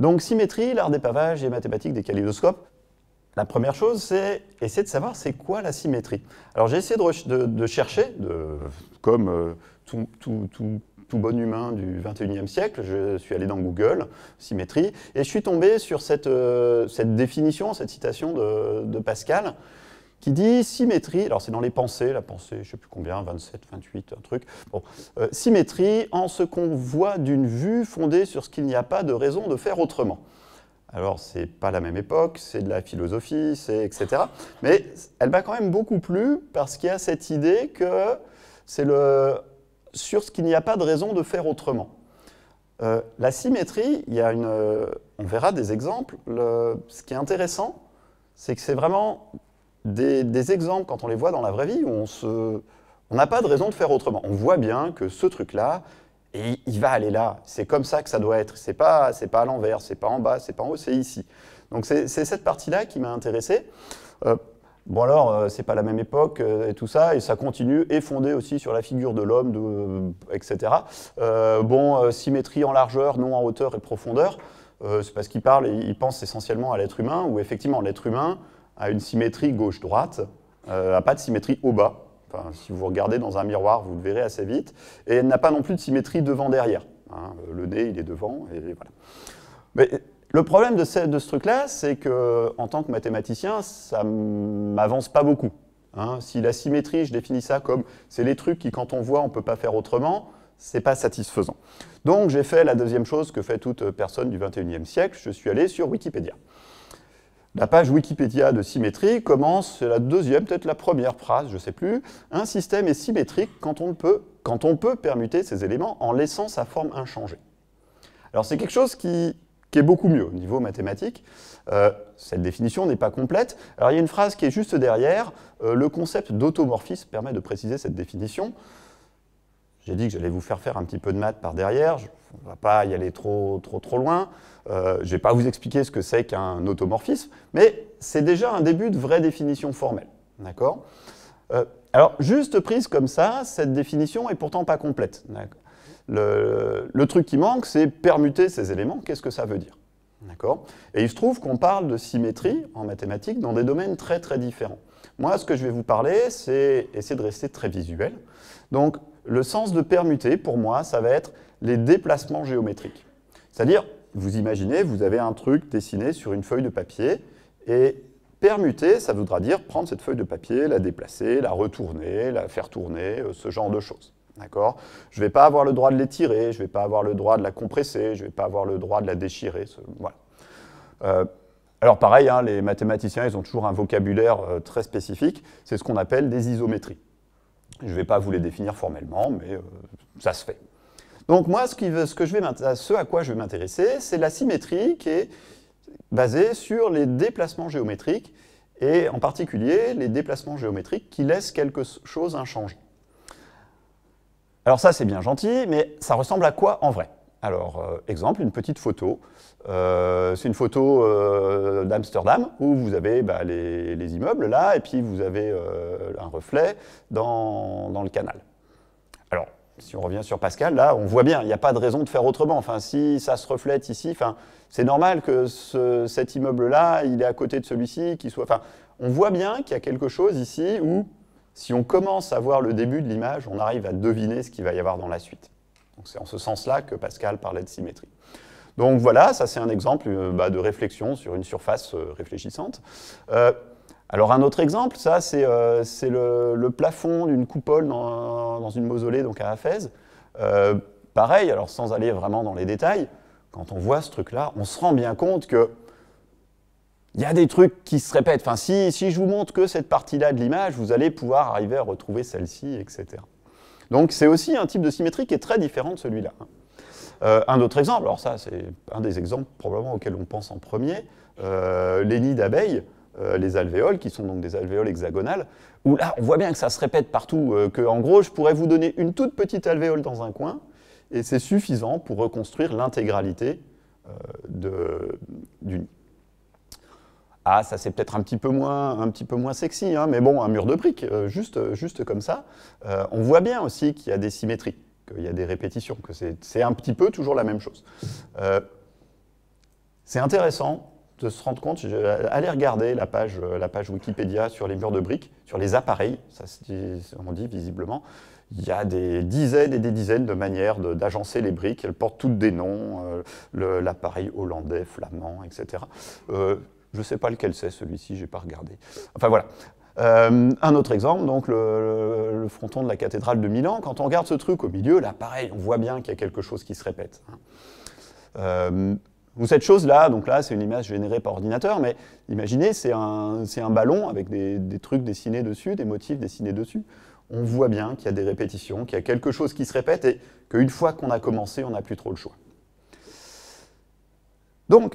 Donc symétrie, l'art des pavages et mathématiques des kaléidoscopes. La première chose, c'est essayer de savoir c'est quoi la symétrie. Alors j'ai essayé de, chercher, comme euh, tout, bon humain du 21e siècle, je suis allé dans Google, symétrie, et je suis tombé sur cette euh, définition, cette citation de, Pascal, qui dit symétrie, alors c'est dans les pensées, la pensée, je ne sais plus combien, 27, 28, un truc, bon, euh, symétrie en ce qu'on voit d'une vue fondée sur ce qu'il n'y a pas de raison de faire autrement. Alors, c'est pas la même époque, c'est de la philosophie, c'est etc. Mais elle m'a quand même beaucoup plu parce qu'il y a cette idée que c'est le sur ce qu'il n'y a pas de raison de faire autrement. Euh, la symétrie, il y a une, on verra des exemples. ce qui est intéressant, c'est que c'est vraiment des, exemples, quand on les voit dans la vraie vie, on n'a pas de raison de faire autrement. On voit bien que ce truc-là, il va aller là. C'est comme ça que ça doit être. C'est pas, c'est pas à l'envers, c'est pas en bas, c'est pas en haut, c'est ici. Donc c'est cette partie-là qui m'a intéressé. Euh, bon alors, euh, ce n'est pas la même époque euh, et tout ça, et ça continue, et fondé aussi sur la figure de l'homme, etc. bon, symétrie en largeur, non en hauteur et profondeur. c'est parce qu'il parle, il pense essentiellement à l'être humain, où effectivement l'être humain, a une symétrie gauche-droite, à euh, pas de symétrie au bas si vous regardez dans un miroir, vous le verrez assez vite. Et elle n'a pas non plus de symétrie devant-derrière. Hein. Euh, le nez, il est devant, Mais le problème de ce, truc-là, c'est que en tant que mathématicien, ça m'avance pas beaucoup. Hein. Si la symétrie, je définis ça comme c'est les trucs qui, quand on voit, on ne peut pas faire autrement, c'est pas satisfaisant. Donc j'ai fait la deuxième chose que fait toute personne du 21e siècle, je suis allé sur Wikipédia. La page Wikipédia de symétrie commence, c'est la deuxième, peut-être la première phrase, je ne sais plus. Un système est symétrique quand on, peut, permuter ses éléments en laissant sa forme inchangée. Alors c'est quelque chose qui, est beaucoup mieux au niveau mathématique. Euh, cette définition n'est pas complète. Alors il y a une phrase qui est juste derrière. Euh, le concept d'automorphisme permet de préciser cette définition. J'ai dit que j'allais vous faire faire un petit peu de maths par derrière. on ne va pas y aller trop, trop, trop loin. Euh, je ne vais pas vous expliquer ce que c'est qu'un automorphisme, mais c'est déjà un début de vraie définition formelle. D'accord euh, Alors, juste prise comme ça, cette définition est pourtant pas complète. Le, truc qui manque, c'est permuter ces éléments. Qu'est-ce que ça veut dire D'accord Et il se trouve qu'on parle de symétrie en mathématiques dans des domaines très très différents. Moi, ce que je vais vous parler, c'est essayer de rester très visuel. Donc, le sens de permuter, pour moi, ça va être les déplacements géométriques. C'est-à-dire, vous imaginez, vous avez un truc dessiné sur une feuille de papier, et permuter, ça voudra dire prendre cette feuille de papier, la déplacer, la retourner, la faire tourner, euh, ce genre de choses. D'accord Je ne vais pas avoir le droit de l'étirer, je ne vais pas avoir le droit de la compresser, je ne vais pas avoir le droit de la déchirer. Voilà. Euh, alors pareil, hein, les mathématiciens, ils ont toujours un vocabulaire euh, très spécifique, c'est ce qu'on appelle des isométries. Je ne vais pas vous les définir formellement, mais euh, ça se fait. Donc moi, ce, que je vais ce à quoi je vais m'intéresser, c'est la symétrie qui est basée sur les déplacements géométriques, et en particulier les déplacements géométriques qui laissent quelque chose inchangé. Alors ça, c'est bien gentil, mais ça ressemble à quoi en vrai alors, euh, exemple, une petite photo. Euh, c'est une photo euh, d'Amsterdam où vous avez bah, les, immeubles là et puis vous avez un reflet dans, le canal. Alors, si on revient sur Pascal, là, on voit bien, il n'y a pas de raison de faire autrement. Enfin, si ça se reflète ici, enfin, c'est normal que cet immeuble-là, il est à côté de celui-ci, qu'il soit... Enfin, on voit bien qu'il y a quelque chose ici où, si on commence à voir le début de l'image, on arrive à deviner ce qu'il va y avoir dans la suite c'est en ce sens-là que Pascal parlait de symétrie. Donc voilà, ça c'est un exemple euh, bah, de réflexion sur une surface euh, réfléchissante. Euh, alors un autre exemple, ça c'est le, plafond d'une coupole dans, une mausolée, donc à Aphèse. pareil, alors sans aller vraiment dans les détails, quand on voit ce truc-là, on se rend bien compte que il y a des trucs qui se répètent. Enfin, si, si je vous montre que cette partie-là de l'image, vous allez pouvoir arriver à retrouver celle-ci, etc. Donc c'est aussi un type de symétrie qui est très différent de celui-là. Euh, un autre exemple, alors ça c'est un des exemples probablement auxquels on pense en premier, euh, les nids d'abeilles, euh, les alvéoles, qui sont donc des alvéoles hexagonales, où là on voit bien que ça se répète partout, que en gros je pourrais vous donner une toute petite alvéole dans un coin, et c'est suffisant pour reconstruire l'intégralité du nid. Ah, ça c'est peut-être un petit peu moins, un petit peu moins sexy, hein, mais bon, un mur de briques, euh, juste, euh, juste comme ça. Euh, on voit bien aussi qu'il y a des symétries, qu'il y a des répétitions, que c'est un petit peu toujours la même chose. c'est intéressant de se rendre compte, allez regarder la page, la page Wikipédia sur les murs de briques, sur les appareils, ça on dit visiblement, il y a des dizaines et des dizaines de manières d'agencer les briques, elles portent toutes des noms, l'appareil hollandais, flamand, etc. Je ne sais pas lequel c'est celui-ci, je n'ai pas regardé. Enfin voilà. Euh, un autre exemple, donc le, fronton de la cathédrale de Milan. Quand on regarde ce truc au milieu, là pareil, on voit bien qu'il y a quelque chose qui se répète. Hein. Euh, ou cette chose-là, donc là c'est une image générée par ordinateur, mais imaginez, c'est un, un, ballon avec des, des, trucs dessinés dessus, des motifs dessinés dessus. On voit bien qu'il y a des répétitions, qu'il y a quelque chose qui se répète et qu'une fois qu'on a commencé, on n'a plus trop le choix. Donc,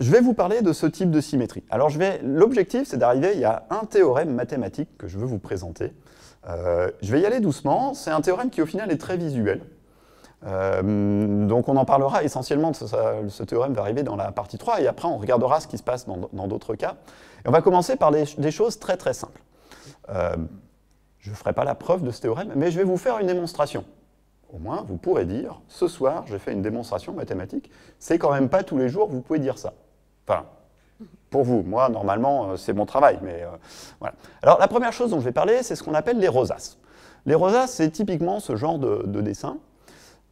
je vais vous parler de ce type de symétrie. Alors l'objectif, c'est d'arriver, il y a un théorème mathématique que je veux vous présenter. Euh, je vais y aller doucement, c'est un théorème qui au final est très visuel. Euh, donc on en parlera essentiellement, de ce, théorème va arriver dans la partie 3, et après on regardera ce qui se passe dans d'autres cas. Et on va commencer par des, choses très très simples. Euh, je ne ferai pas la preuve de ce théorème, mais je vais vous faire une démonstration. Au moins, vous pourrez dire, ce soir, j'ai fait une démonstration mathématique, c'est quand même pas tous les jours, vous pouvez dire ça. Enfin, pour vous, moi, normalement, euh, c'est mon travail. Mais, euh, voilà. Alors, la première chose dont je vais parler, c'est ce qu'on appelle les rosaces. Les rosaces, c'est typiquement ce genre de, dessin.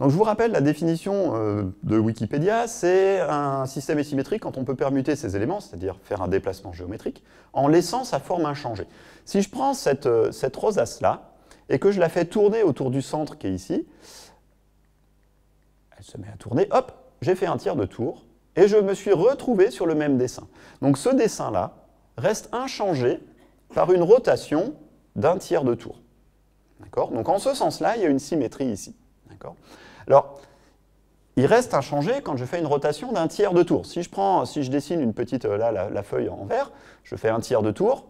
Donc, je vous rappelle la définition euh, de Wikipédia, c'est un système asymétrique quand on peut permuter ses éléments, c'est-à-dire faire un déplacement géométrique, en laissant sa forme inchangée. Si je prends cette, cette rosace-là, et que je la fais tourner autour du centre qui est ici, elle se met à tourner, hop, j'ai fait un tiers de tour, et je me suis retrouvé sur le même dessin. Donc ce dessin-là reste inchangé par une rotation d'un tiers de tour. Donc en ce sens-là, il y a une symétrie ici. Alors, il reste inchangé quand je fais une rotation d'un tiers de tour. Si je, si je dessine une petite, euh, la, feuille en vert, je fais un tiers de tour,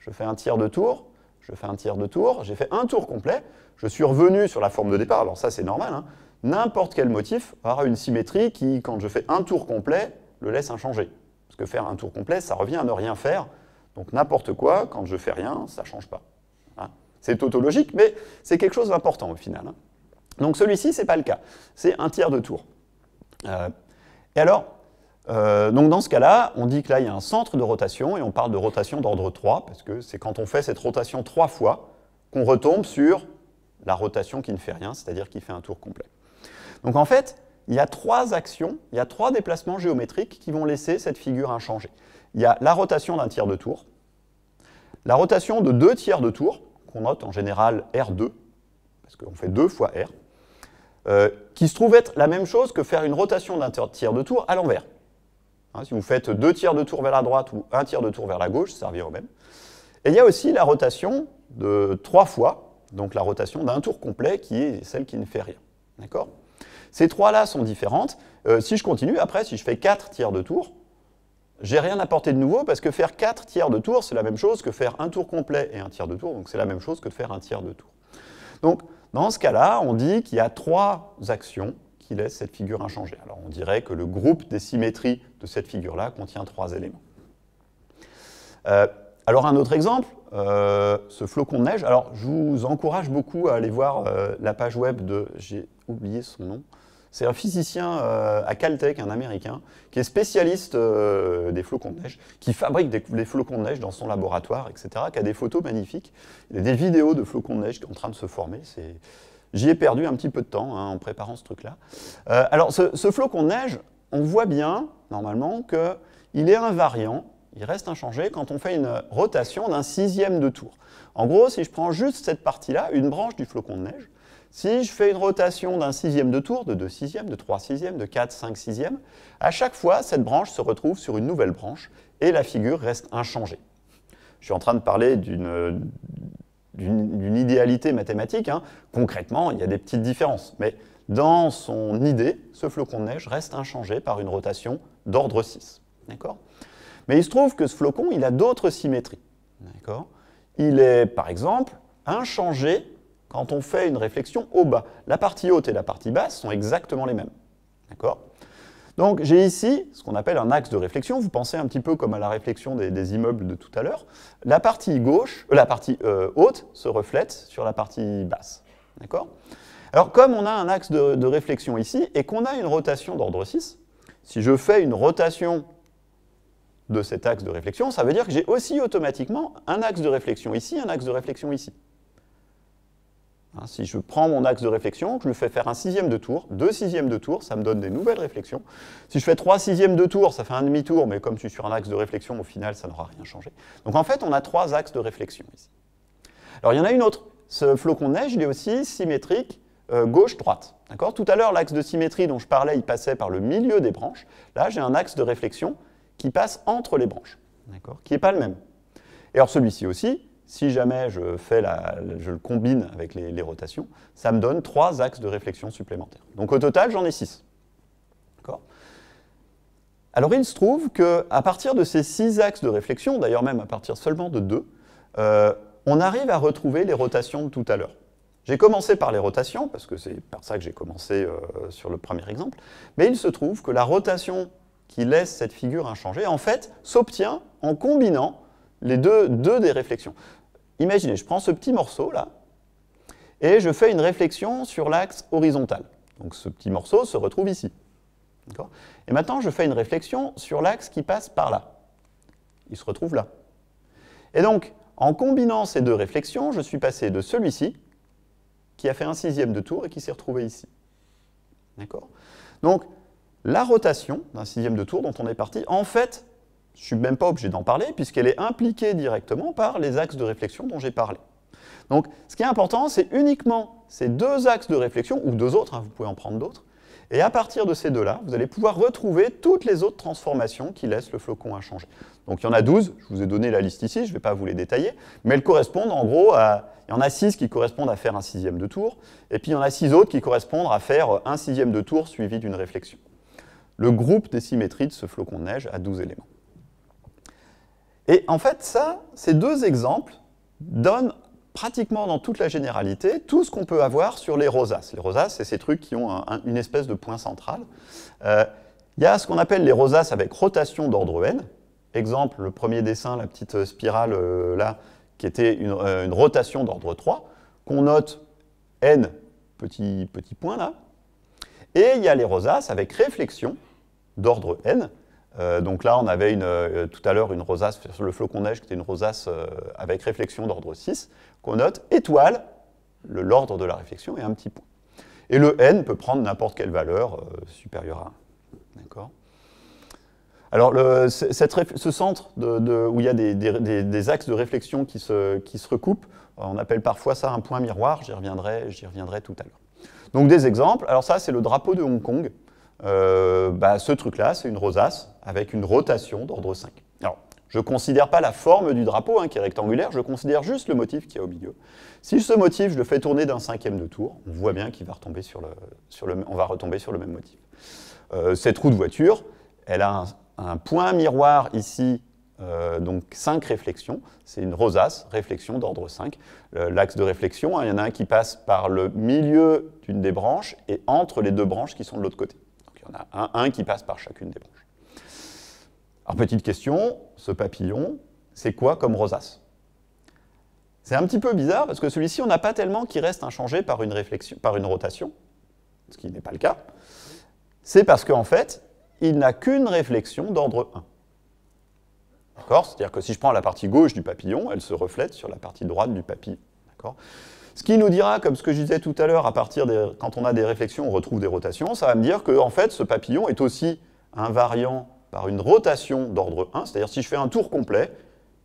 je fais un tiers de tour, je fais un tiers de tour, j'ai fait un tour complet, je suis revenu sur la forme de départ, alors ça c'est normal, hein n'importe quel motif aura une symétrie qui, quand je fais un tour complet, le laisse inchangé. Parce que faire un tour complet, ça revient à ne rien faire. Donc n'importe quoi, quand je fais rien, ça ne change pas. Hein. c'est tautologique, mais c'est quelque chose d'important au final. Hein. Donc celui-ci, ce n'est pas le cas. C'est un tiers de tour. Euh, et alors, euh, donc dans ce cas-là, on dit que là, il y a un centre de rotation, et on parle de rotation d'ordre 3, parce que c'est quand on fait cette rotation trois fois qu'on retombe sur la rotation qui ne fait rien, c'est-à-dire qui fait un tour complet. Donc en fait, il y a trois actions, il y a trois déplacements géométriques qui vont laisser cette figure inchangée. Il y a la rotation d'un tiers de tour, la rotation de deux tiers de tour, qu'on note en général R2, parce qu'on fait deux fois R, euh, qui se trouve être la même chose que faire une rotation d'un tiers de tour à l'envers. Hein, si vous faites deux tiers de tour vers la droite ou un tiers de tour vers la gauche, ça revient au même. Et il y a aussi la rotation de trois fois, donc la rotation d'un tour complet qui est celle qui ne fait rien. D'accord ces trois-là sont différentes. Euh, si je continue, après, si je fais 4 tiers de tour, j'ai rien à apporté de nouveau parce que faire 4 tiers de tour, c'est la même chose que faire un tour complet et un tiers de tour, donc c'est la même chose que de faire un tiers de tour. Donc, dans ce cas-là, on dit qu'il y a trois actions qui laissent cette figure inchangée. Alors, on dirait que le groupe des symétries de cette figure-là contient trois éléments. Euh, alors, un autre exemple, euh, ce flocon de neige. Alors, je vous encourage beaucoup à aller voir la page web de... J'ai oublié son nom. C'est un physicien euh, à Caltech, un Américain, qui est spécialiste euh, des flocons de neige, qui fabrique des, flocons de neige dans son laboratoire, etc., qui a des photos magnifiques, des vidéos de flocons de neige qui sont en train de se former. J'y ai perdu un petit peu de temps hein, en préparant ce truc-là. Euh, alors, ce, ce, flocon de neige, on voit bien, normalement, qu'il est invariant, il reste inchangé quand on fait une rotation d'un sixième de tour. En gros, si je prends juste cette partie-là, une branche du flocon de neige, si je fais une rotation d'un sixième de tour, de deux sixièmes, de trois sixièmes, de quatre, cinq sixièmes, à chaque fois, cette branche se retrouve sur une nouvelle branche et la figure reste inchangée. Je suis en train de parler d'une idéalité mathématique. Hein. Concrètement, il y a des petites différences. Mais dans son idée, ce flocon de neige reste inchangé par une rotation d'ordre 6. Mais il se trouve que ce flocon, il a d'autres symétries. Il est, par exemple, inchangé quand on fait une réflexion au bas. La partie haute et la partie basse sont exactement les mêmes. D'accord Donc j'ai ici ce qu'on appelle un axe de réflexion. Vous pensez un petit peu comme à la réflexion des, immeubles de tout à l'heure. La partie gauche, euh, la partie euh, haute se reflète sur la partie basse. D'accord Alors comme on a un axe de, réflexion ici et qu'on a une rotation d'ordre 6, si je fais une rotation de cet axe de réflexion, ça veut dire que j'ai aussi automatiquement un axe de réflexion ici, un axe de réflexion ici. Hein, si je prends mon axe de réflexion, je le fais faire un sixième de tour, deux sixièmes de tour, ça me donne des nouvelles réflexions. Si je fais trois sixièmes de tour, ça fait un demi-tour, mais comme je suis sur un axe de réflexion, au final, ça n'aura rien changé. Donc en fait, on a trois axes de réflexion ici. Alors il y en a une autre. Ce flocon de neige, il est aussi symétrique euh, gauche-droite. Tout à l'heure, l'axe de symétrie dont je parlais, il passait par le milieu des branches. Là, j'ai un axe de réflexion qui passe entre les branches, qui n'est pas le même. Et alors celui-ci aussi, si jamais je, le combine avec les, rotations, ça me donne trois axes de réflexion supplémentaires. Donc au total, j'en ai six. Alors il se trouve qu'à partir de ces six axes de réflexion, d'ailleurs même à partir seulement de deux, euh, on arrive à retrouver les rotations de tout à l'heure. J'ai commencé par les rotations, parce que c'est par ça que j'ai commencé euh, sur le premier exemple, mais il se trouve que la rotation qui laisse cette figure inchangée, en fait, s'obtient en combinant les deux des réflexions. Imaginez, je prends ce petit morceau là, et je fais une réflexion sur l'axe horizontal. Donc ce petit morceau se retrouve ici. Et maintenant, je fais une réflexion sur l'axe qui passe par là. Il se retrouve là. Et donc, en combinant ces deux réflexions, je suis passé de celui-ci, qui a fait un sixième de tour et qui s'est retrouvé ici. D'accord Donc, la rotation d'un sixième de tour dont on est parti, en fait, je ne suis même pas obligé d'en parler puisqu'elle est impliquée directement par les axes de réflexion dont j'ai parlé. Donc ce qui est important, c'est uniquement ces deux axes de réflexion, ou deux autres, hein, vous pouvez en prendre d'autres, et à partir de ces deux-là, vous allez pouvoir retrouver toutes les autres transformations qui laissent le flocon inchangé. Donc il y en a 12, je vous ai donné la liste ici, je ne vais pas vous les détailler, mais elles correspondent en gros à... Il y en a six qui correspondent à faire un sixième de tour, et puis il y en a six autres qui correspondent à faire un sixième de tour suivi d'une réflexion. Le groupe des symétries de ce flocon de neige a douze éléments. Et en fait, ça, ces deux exemples donnent pratiquement dans toute la généralité tout ce qu'on peut avoir sur les rosaces. Les rosaces, c'est ces trucs qui ont une espèce de point central. Euh, il y a ce qu'on appelle les rosaces avec rotation d'ordre n. Exemple, le premier dessin, la petite euh, spirale euh, là, qui était une, rotation d'ordre 3, qu'on note n petit, petit point là. Et il y a les rosaces avec réflexion d'ordre n, euh, donc là, on avait euh, tout à l'heure une rosace sur le flocon neige, qui était une rosace euh, avec réflexion d'ordre 6, qu'on note étoile, l'ordre de la réflexion, et un petit point. Et le n peut prendre n'importe quelle valeur supérieure à 1. D'accord alors, ce centre où il y a des, axes de réflexion qui se, recoupent, on appelle parfois ça un point miroir, j'y reviendrai, reviendrai tout à l'heure. Donc, des exemples. Alors ça, c'est le drapeau de Hong Kong. Euh, bah, ce truc-là, c'est une rosace avec une rotation d'ordre 5. Alors, je ne considère pas la forme du drapeau hein, qui est rectangulaire, je considère juste le motif qui est au milieu. Si ce motif, je le fais tourner d'un cinquième de tour, on voit bien qu'il va retomber sur le, on va retomber sur le même motif. Euh, cette roue de voiture, elle a un, point miroir ici, euh, donc 5 réflexions. C'est une rosace, réflexion d'ordre 5. L'axe de réflexion, hein, il y en a un qui passe par le milieu d'une des branches et entre les deux branches qui sont de l'autre côté. On a un, qui passe par chacune des branches. Alors, petite question, ce papillon, c'est quoi comme rosace C'est un petit peu bizarre, parce que celui-ci, on n'a pas tellement qu'il reste inchangé par une, réflexion, par une rotation, ce qui n'est pas le cas. C'est parce qu'en fait, il n'a qu'une réflexion d'ordre 1. D'accord C'est-à-dire que si je prends la partie gauche du papillon, elle se reflète sur la partie droite du papillon. D'accord ce qui nous dira, comme ce que je disais tout à l'heure, à partir des, quand on a des réflexions, on retrouve des rotations, ça va me dire que en fait, ce papillon est aussi invariant par une rotation d'ordre 1, c'est-à-dire si je fais un tour complet,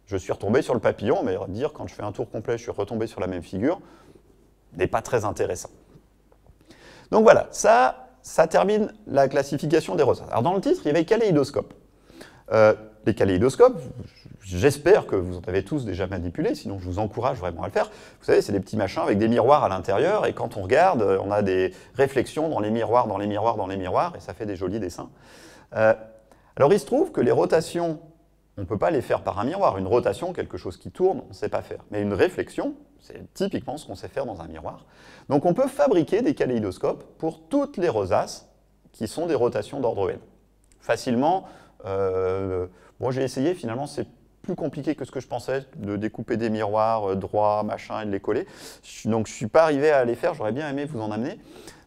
je suis retombé sur le papillon, mais dire quand je fais un tour complet, je suis retombé sur la même figure, n'est pas très intéressant. Donc voilà, ça, ça termine la classification des roses. Alors dans le titre, il y avait kaléidoscope. Euh, les kaléidoscopes, j'espère que vous en avez tous déjà manipulé, sinon je vous encourage vraiment à le faire. Vous savez, c'est des petits machins avec des miroirs à l'intérieur, et quand on regarde, euh, on a des réflexions dans les miroirs, dans les miroirs, dans les miroirs, et ça fait des jolis dessins. Euh, alors il se trouve que les rotations, on ne peut pas les faire par un miroir. Une rotation, quelque chose qui tourne, on ne sait pas faire. Mais une réflexion, c'est typiquement ce qu'on sait faire dans un miroir. Donc on peut fabriquer des kaléidoscopes pour toutes les rosaces qui sont des rotations d'ordre n. Facilement, euh, moi j'ai essayé, finalement c'est plus compliqué que ce que je pensais, de découper des miroirs euh, droits, machin, et de les coller. Donc je ne suis pas arrivé à les faire, j'aurais bien aimé vous en amener.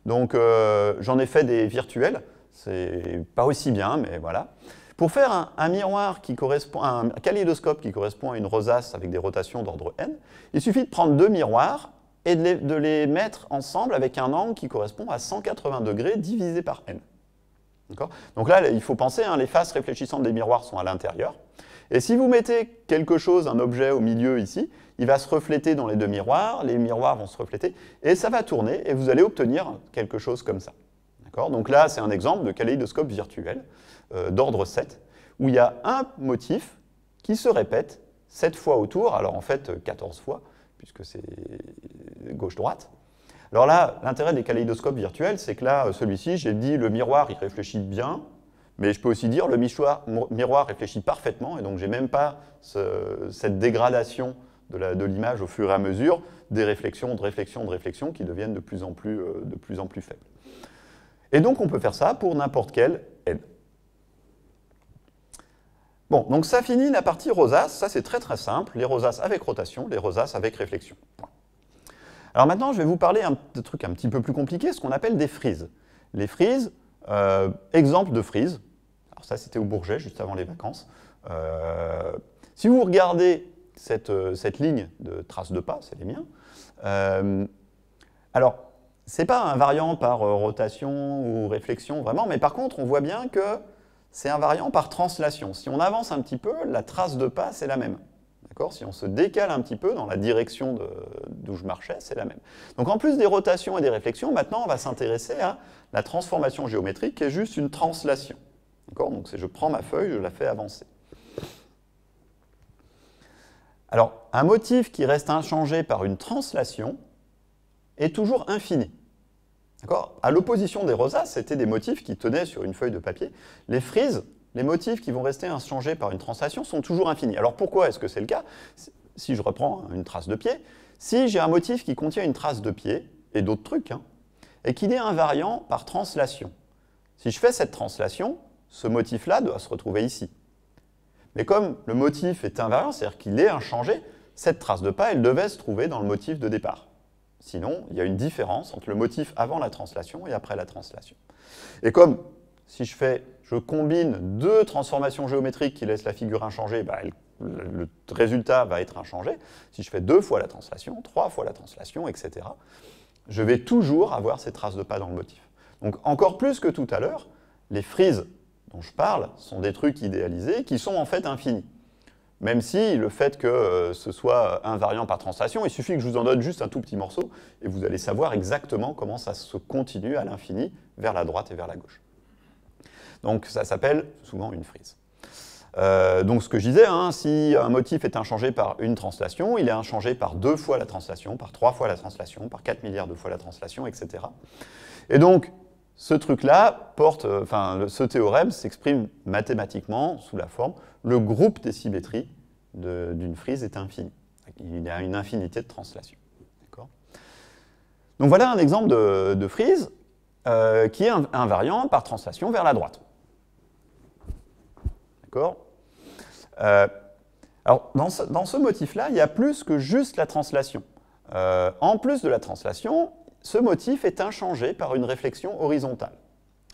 Donc euh, j'en ai fait des virtuels, c'est pas aussi bien, mais voilà. Pour faire un, miroir qui correspond, un kaléidoscope qui correspond à une rosace avec des rotations d'ordre n, il suffit de prendre deux miroirs et de les, mettre ensemble avec un angle qui correspond à 180 degrés divisé par n. Donc là, il faut penser, hein, les faces réfléchissantes des miroirs sont à l'intérieur. Et si vous mettez quelque chose, un objet au milieu ici, il va se refléter dans les deux miroirs, les miroirs vont se refléter, et ça va tourner, et vous allez obtenir quelque chose comme ça. Donc là, c'est un exemple de kaléidoscope virtuel euh, d'ordre 7, où il y a un motif qui se répète 7 fois autour, alors en fait 14 fois, puisque c'est gauche-droite. Alors là, l'intérêt des kaléidoscopes virtuels, c'est que là, euh, celui-ci, j'ai dit, le miroir, il réfléchit bien, mais je peux aussi dire le miroir, réfléchit parfaitement, et donc j'ai même pas cette dégradation de l'image au fur et à mesure, des réflexions, de réflexions, de réflexions qui deviennent de plus en plus, euh, de plus, en plus faibles. Et donc on peut faire ça pour n'importe quelle aide. Bon, donc ça finit la partie rosace, ça c'est très très simple, les rosaces avec rotation, les rosaces avec réflexion. Alors maintenant je vais vous parler un, de trucs un petit peu plus compliqués, ce qu'on appelle des frises. Les frises, euh, exemple de frise, ça, c'était au Bourget, juste avant les vacances. Euh, si vous regardez euh, cette, ligne de traces de pas, c'est les miens, alors euh, alors, c'est pas un variant par rotation ou réflexion, vraiment, mais par contre, on voit bien que c'est un variant par translation. Si on avance un petit peu, la trace de pas, c'est la même. Si on se décale un petit peu dans la direction d'où je marchais, c'est la même. Donc en plus des rotations et des réflexions, maintenant on va s'intéresser à la transformation géométrique qui est juste une translation. Donc c'est je prends ma feuille, je la fais avancer. Alors, un motif qui reste inchangé par une translation est toujours infini. D'accord À l'opposition des rosaces, c'était des motifs qui tenaient sur une feuille de papier. Les frises, les motifs qui vont rester inchangés par une translation sont toujours infinis. Alors pourquoi est-ce que c'est le cas Si je reprends hein, une trace de pied, si j'ai un motif qui contient une trace de pied, et d'autres trucs, hein, et qu'il est invariant par translation, si je fais cette translation, ce motif-là doit se retrouver ici. Mais comme le motif est invariant, c'est-à-dire qu'il est inchangé, cette trace de pas, elle devait se trouver dans le motif de départ. Sinon, il y a une différence entre le motif avant la translation et après la translation. Et comme si je fais, je combine deux transformations géométriques qui laissent la figure inchangée, bah, le résultat va être inchangé. Si je fais deux fois la translation, trois fois la translation, etc., je vais toujours avoir ces traces de pas dans le motif. Donc encore plus que tout à l'heure, les frises dont je parle sont des trucs idéalisés qui sont en fait infinis. Même si le fait que euh, ce soit invariant par translation, il suffit que je vous en donne juste un tout petit morceau et vous allez savoir exactement comment ça se continue à l'infini vers la droite et vers la gauche. Donc ça s'appelle souvent une frise. Euh, donc ce que je disais, hein, si un motif est inchangé par une translation, il est inchangé par deux fois la translation, par trois fois la translation, par quatre milliards de fois la translation, etc. Et donc, ce truc-là porte, euh, enfin, ce théorème s'exprime mathématiquement sous la forme le groupe des symétries d'une frise est infini. Il y a une infinité de translations. Donc voilà un exemple de, frise euh, qui est invariant par translation vers la droite. D'accord euh, Alors, dans ce, motif-là, il y a plus que juste la translation. en plus de la translation, ce motif est inchangé par une réflexion horizontale.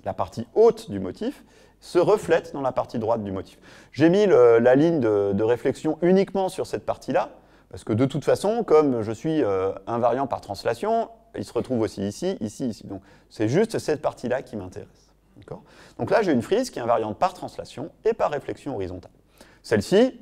La partie haute du motif se reflète dans la partie droite du motif. J'ai mis la ligne de, réflexion uniquement sur cette partie-là, parce que de toute façon, comme je suis euh, invariant par translation, il se retrouve aussi ici, ici, ici. Donc c'est juste cette partie-là qui m'intéresse. Donc là, j'ai une frise qui est invariante par translation et par réflexion horizontale. Celle-ci,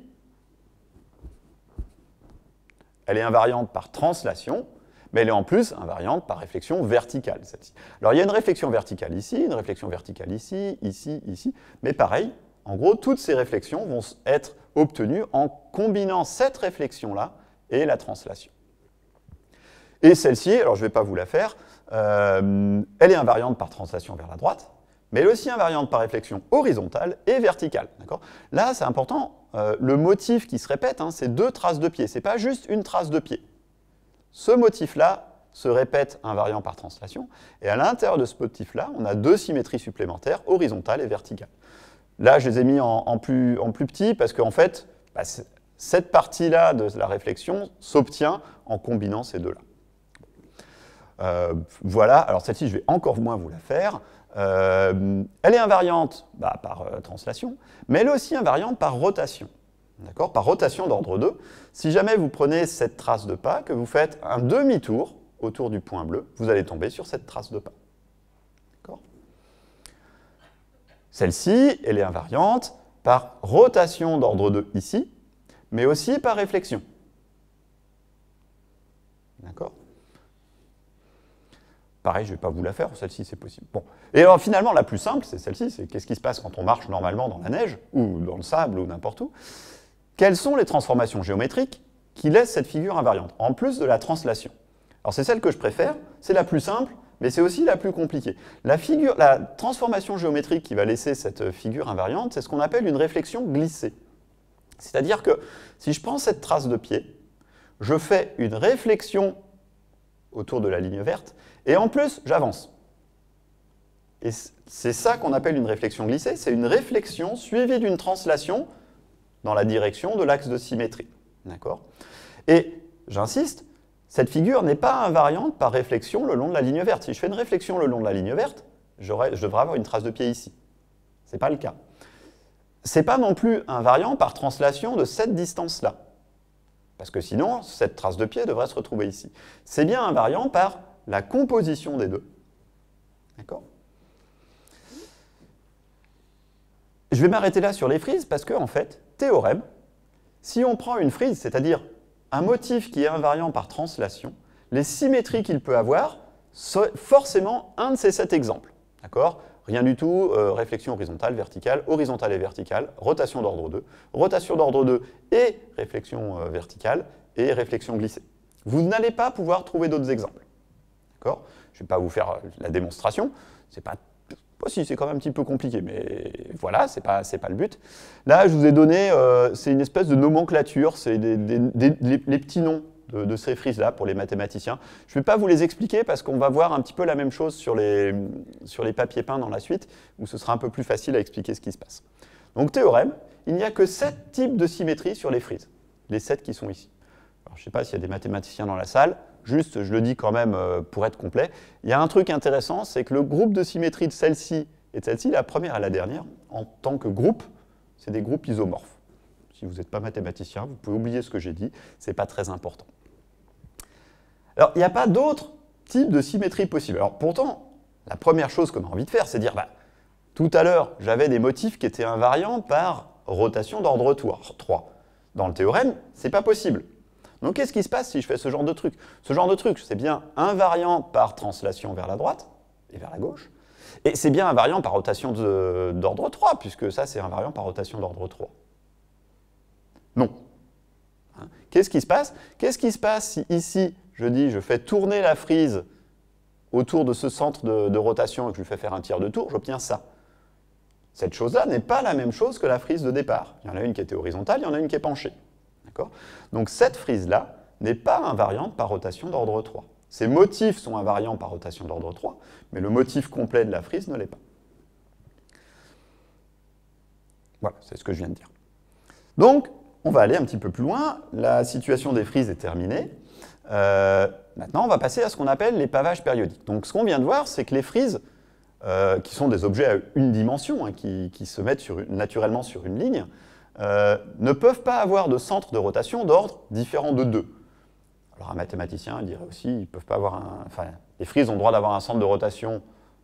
elle est invariante par translation, mais elle est en plus invariante par réflexion verticale, celle-ci. Alors il y a une réflexion verticale ici, une réflexion verticale ici, ici, ici, mais pareil, en gros, toutes ces réflexions vont être obtenues en combinant cette réflexion-là et la translation. Et celle-ci, alors je ne vais pas vous la faire, euh, elle est invariante par translation vers la droite, mais elle est aussi invariante par réflexion horizontale et verticale. Là, c'est important, euh, le motif qui se répète, hein, c'est deux traces de pied, n'est pas juste une trace de pied. Ce motif-là se répète invariant par translation, et à l'intérieur de ce motif-là, on a deux symétries supplémentaires, horizontale et verticale. Là, je les ai mis en, plus, en petit, parce qu'en fait, bah, cette partie-là de la réflexion s'obtient en combinant ces deux-là. Euh, voilà, alors celle-ci, je vais encore moins vous la faire. Euh, elle est invariante bah, par euh, translation, mais elle est aussi invariante par rotation d'accord Par rotation d'ordre 2. Si jamais vous prenez cette trace de pas, que vous faites un demi-tour autour du point bleu, vous allez tomber sur cette trace de pas. Celle-ci, elle est invariante par rotation d'ordre 2 ici, mais aussi par réflexion. D'accord Pareil, je ne vais pas vous la faire, celle-ci c'est possible. Et alors, finalement, la plus simple, c'est celle-ci, c'est qu'est-ce qui se passe quand on marche normalement dans la neige, ou dans le sable, ou n'importe où quelles sont les transformations géométriques qui laissent cette figure invariante, en plus de la translation Alors c'est celle que je préfère, c'est la plus simple, mais c'est aussi la plus compliquée. La, figure, la transformation géométrique qui va laisser cette figure invariante, c'est ce qu'on appelle une réflexion glissée. C'est-à-dire que si je prends cette trace de pied, je fais une réflexion autour de la ligne verte, et en plus, j'avance. Et c'est ça qu'on appelle une réflexion glissée, c'est une réflexion suivie d'une translation dans la direction de l'axe de symétrie. D'accord Et j'insiste, cette figure n'est pas invariante par réflexion le long de la ligne verte. Si je fais une réflexion le long de la ligne verte, je devrais avoir une trace de pied ici. Ce n'est pas le cas. Ce n'est pas non plus invariant par translation de cette distance-là. Parce que sinon, cette trace de pied devrait se retrouver ici. C'est bien invariant par la composition des deux. D'accord Je vais m'arrêter là sur les frises parce que, en fait, théorème, si on prend une frise, c'est-à-dire un motif qui est invariant par translation, les symétries qu'il peut avoir, sont forcément un de ces sept exemples. D'accord Rien du tout, euh, réflexion horizontale, verticale, horizontale et verticale, rotation d'ordre 2, rotation d'ordre 2 et réflexion euh, verticale et réflexion glissée. Vous n'allez pas pouvoir trouver d'autres exemples. D'accord Je ne vais pas vous faire euh, la démonstration, ce pas pas bah, si, c'est quand même un petit peu compliqué, mais voilà, c'est pas, c'est pas le but. Là, je vous ai donné, euh, c'est une espèce de nomenclature, c'est des, des, les, petits noms de, ces frises-là pour les mathématiciens. Je ne vais pas vous les expliquer parce qu'on va voir un petit peu la même chose sur les, sur les papiers peints dans la suite, où ce sera un peu plus facile à expliquer ce qui se passe. Donc, théorème, il n'y a que sept types de symétries sur les frises, les sept qui sont ici. Alors, je ne sais pas s'il y a des mathématiciens dans la salle, Juste, je le dis quand même euh, pour être complet. Il y a un truc intéressant, c'est que le groupe de symétrie de celle-ci et de celle-ci, la première à la dernière, en tant que groupe, c'est des groupes isomorphes. Si vous n'êtes pas mathématicien, vous pouvez oublier ce que j'ai dit, ce n'est pas très important. Alors, il n'y a pas d'autres types de symétrie possible. Alors, pourtant, la première chose qu'on a envie de faire, c'est dire, bah, tout à l'heure, j'avais des motifs qui étaient invariants par rotation d'ordre 3. Dans le théorème, c'est pas possible. Donc qu'est-ce qui se passe si je fais ce genre de truc Ce genre de truc, c'est bien invariant par translation vers la droite et vers la gauche, et c'est bien invariant par rotation d'ordre 3, puisque ça c'est invariant par rotation d'ordre 3. Non. Hein qu'est-ce qui se passe Qu'est-ce qui se passe si ici, je dis, je fais tourner la frise autour de ce centre de, de rotation et que je lui fais faire un tiers de tour, j'obtiens ça. Cette chose-là n'est pas la même chose que la frise de départ. Il y en a une qui était horizontale, il y en a une qui est penchée. Donc cette frise-là n'est pas invariante par rotation d'ordre 3. Ces motifs sont invariants par rotation d'ordre 3, mais le motif complet de la frise ne l'est pas. Voilà, c'est ce que je viens de dire. Donc, on va aller un petit peu plus loin. La situation des frises est terminée. Euh, maintenant, on va passer à ce qu'on appelle les pavages périodiques. Donc, ce qu'on vient de voir, c'est que les frises, euh, qui sont des objets à une dimension, hein, qui, se mettent naturellement sur une ligne, euh, ne peuvent pas avoir de centre de rotation d'ordre différent de 2. Alors un mathématicien dirait aussi, ils peuvent pas avoir un... Enfin, les frises ont droit d'avoir un centre de rotation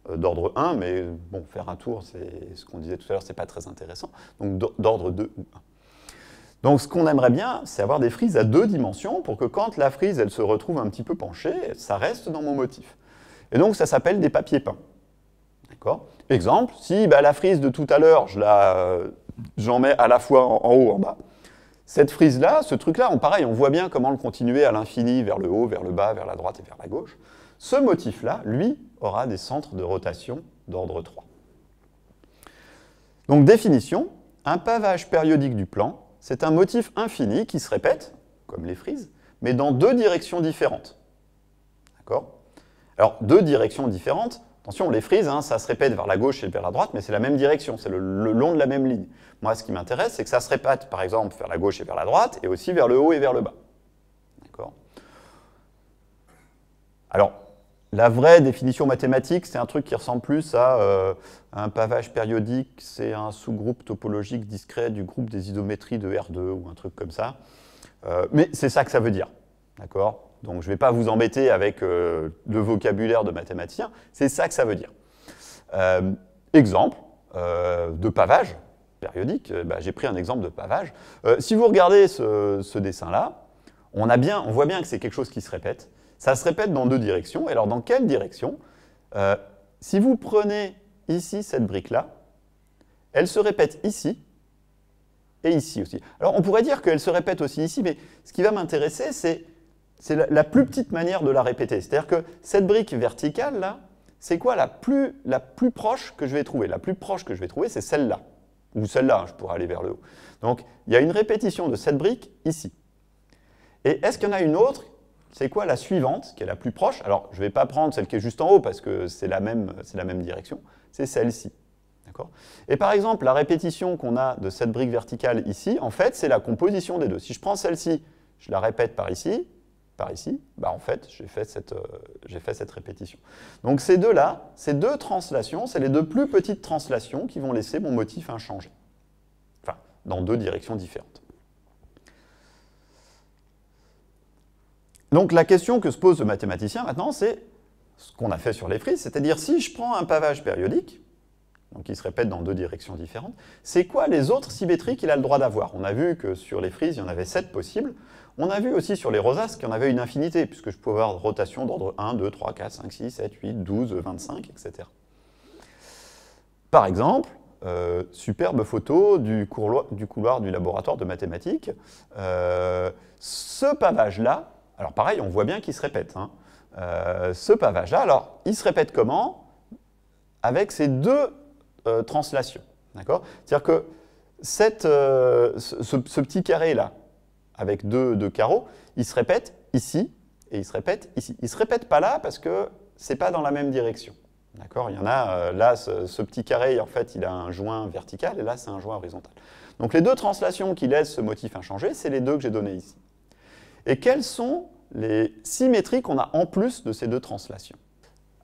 euh, d'ordre 1, mais bon, faire un tour, c'est ce qu'on disait tout à l'heure, c'est pas très intéressant, donc d'ordre 2 ou 1. Donc ce qu'on aimerait bien, c'est avoir des frises à deux dimensions pour que quand la frise, elle se retrouve un petit peu penchée, ça reste dans mon motif. Et donc ça s'appelle des papiers peints. D'accord Exemple, si bah, la frise de tout à l'heure, je la euh, j'en mets à la fois en, haut haut, en bas. Cette frise-là, ce truc-là, pareil, on voit bien comment le continuer à l'infini, vers le haut, vers le bas, vers la droite et vers la gauche. Ce motif-là, lui, aura des centres de rotation d'ordre 3. Donc définition, un pavage périodique du plan, c'est un motif infini qui se répète, comme les frises, mais dans deux directions différentes. D'accord Alors, deux directions différentes, Attention, les frises, hein, ça se répète vers la gauche et vers la droite, mais c'est la même direction, c'est le, long de la même ligne. Moi, ce qui m'intéresse, c'est que ça se répète, par exemple, vers la gauche et vers la droite, et aussi vers le haut et vers le bas. D'accord Alors, la vraie définition mathématique, c'est un truc qui ressemble plus à euh, un pavage périodique, c'est un sous-groupe topologique discret du groupe des isométries de R2, ou un truc comme ça. Euh, mais c'est ça que ça veut dire. D'accord donc je ne vais pas vous embêter avec euh, le vocabulaire de mathématicien, c'est ça que ça veut dire. Euh, exemple euh, de pavage périodique, bah, j'ai pris un exemple de pavage. si vous regardez ce, dessin-là, on, on voit bien que c'est quelque chose qui se répète. Ça se répète dans deux directions. Et alors dans quelle direction Si vous prenez ici cette brique-là, elle se répète ici, et ici aussi. Alors on pourrait dire qu'elle se répète aussi ici, mais ce qui va m'intéresser, c'est c'est la, plus petite manière de la répéter. C'est-à-dire que cette brique verticale, là, c'est quoi la plus, proche que je vais trouver La plus proche que je vais trouver, c'est celle-là. Ou celle-là, je pourrais aller vers le haut. Donc, il y a une répétition de cette brique ici. Et est-ce qu'il y en a une autre C'est quoi la suivante, qui est la plus proche Alors, je ne vais pas prendre celle qui est juste en haut, parce que c'est la, la même direction. C'est celle-ci. Et par exemple, la répétition qu'on a de cette brique verticale ici, en fait, c'est la composition des deux. Si je prends celle-ci, je la répète par ici, par ici, bah en fait, euh, j'ai fait, cette, répétition. Donc ces deux-là, ces deux translations, c'est les deux plus petites translations qui vont laisser mon motif inchangé. Enfin, dans deux directions différentes. Donc la question que se pose le mathématicien maintenant, c'est ce qu'on a fait sur les frises, c'est-à-dire si je prends un pavage périodique, donc qui se répète dans deux directions différentes, c'est quoi les autres symétries qu'il a le droit d'avoir On a vu que sur les frises, il y en avait sept possibles. On a vu aussi sur les rosaces qu'il y en avait une infinité, puisque je pouvais avoir rotation d'ordre 1, 2, 3, 4, 5, 6, 7, 8, 12, 25, etc. Par exemple, euh, superbe photo du couloir, du laboratoire de mathématiques. Euh, ce pavage-là, alors pareil, on voit bien qu'il se répète. Hein. Euh, ce pavage-là, alors, il se répète comment Avec ces deux translations. C'est-à-dire que ce petit carré-là, avec deux, carreaux, il se répète ici et il se répète ici. Il ne se répète pas là parce que ce n'est pas dans la même direction. D'accord Il y en a, euh, là, ce, petit carré, en fait, il a un joint vertical, et là, c'est un joint horizontal. Donc les deux translations qui laissent ce motif inchangé, c'est les deux que j'ai données ici. Et quelles sont les symétries qu'on a en plus de ces deux translations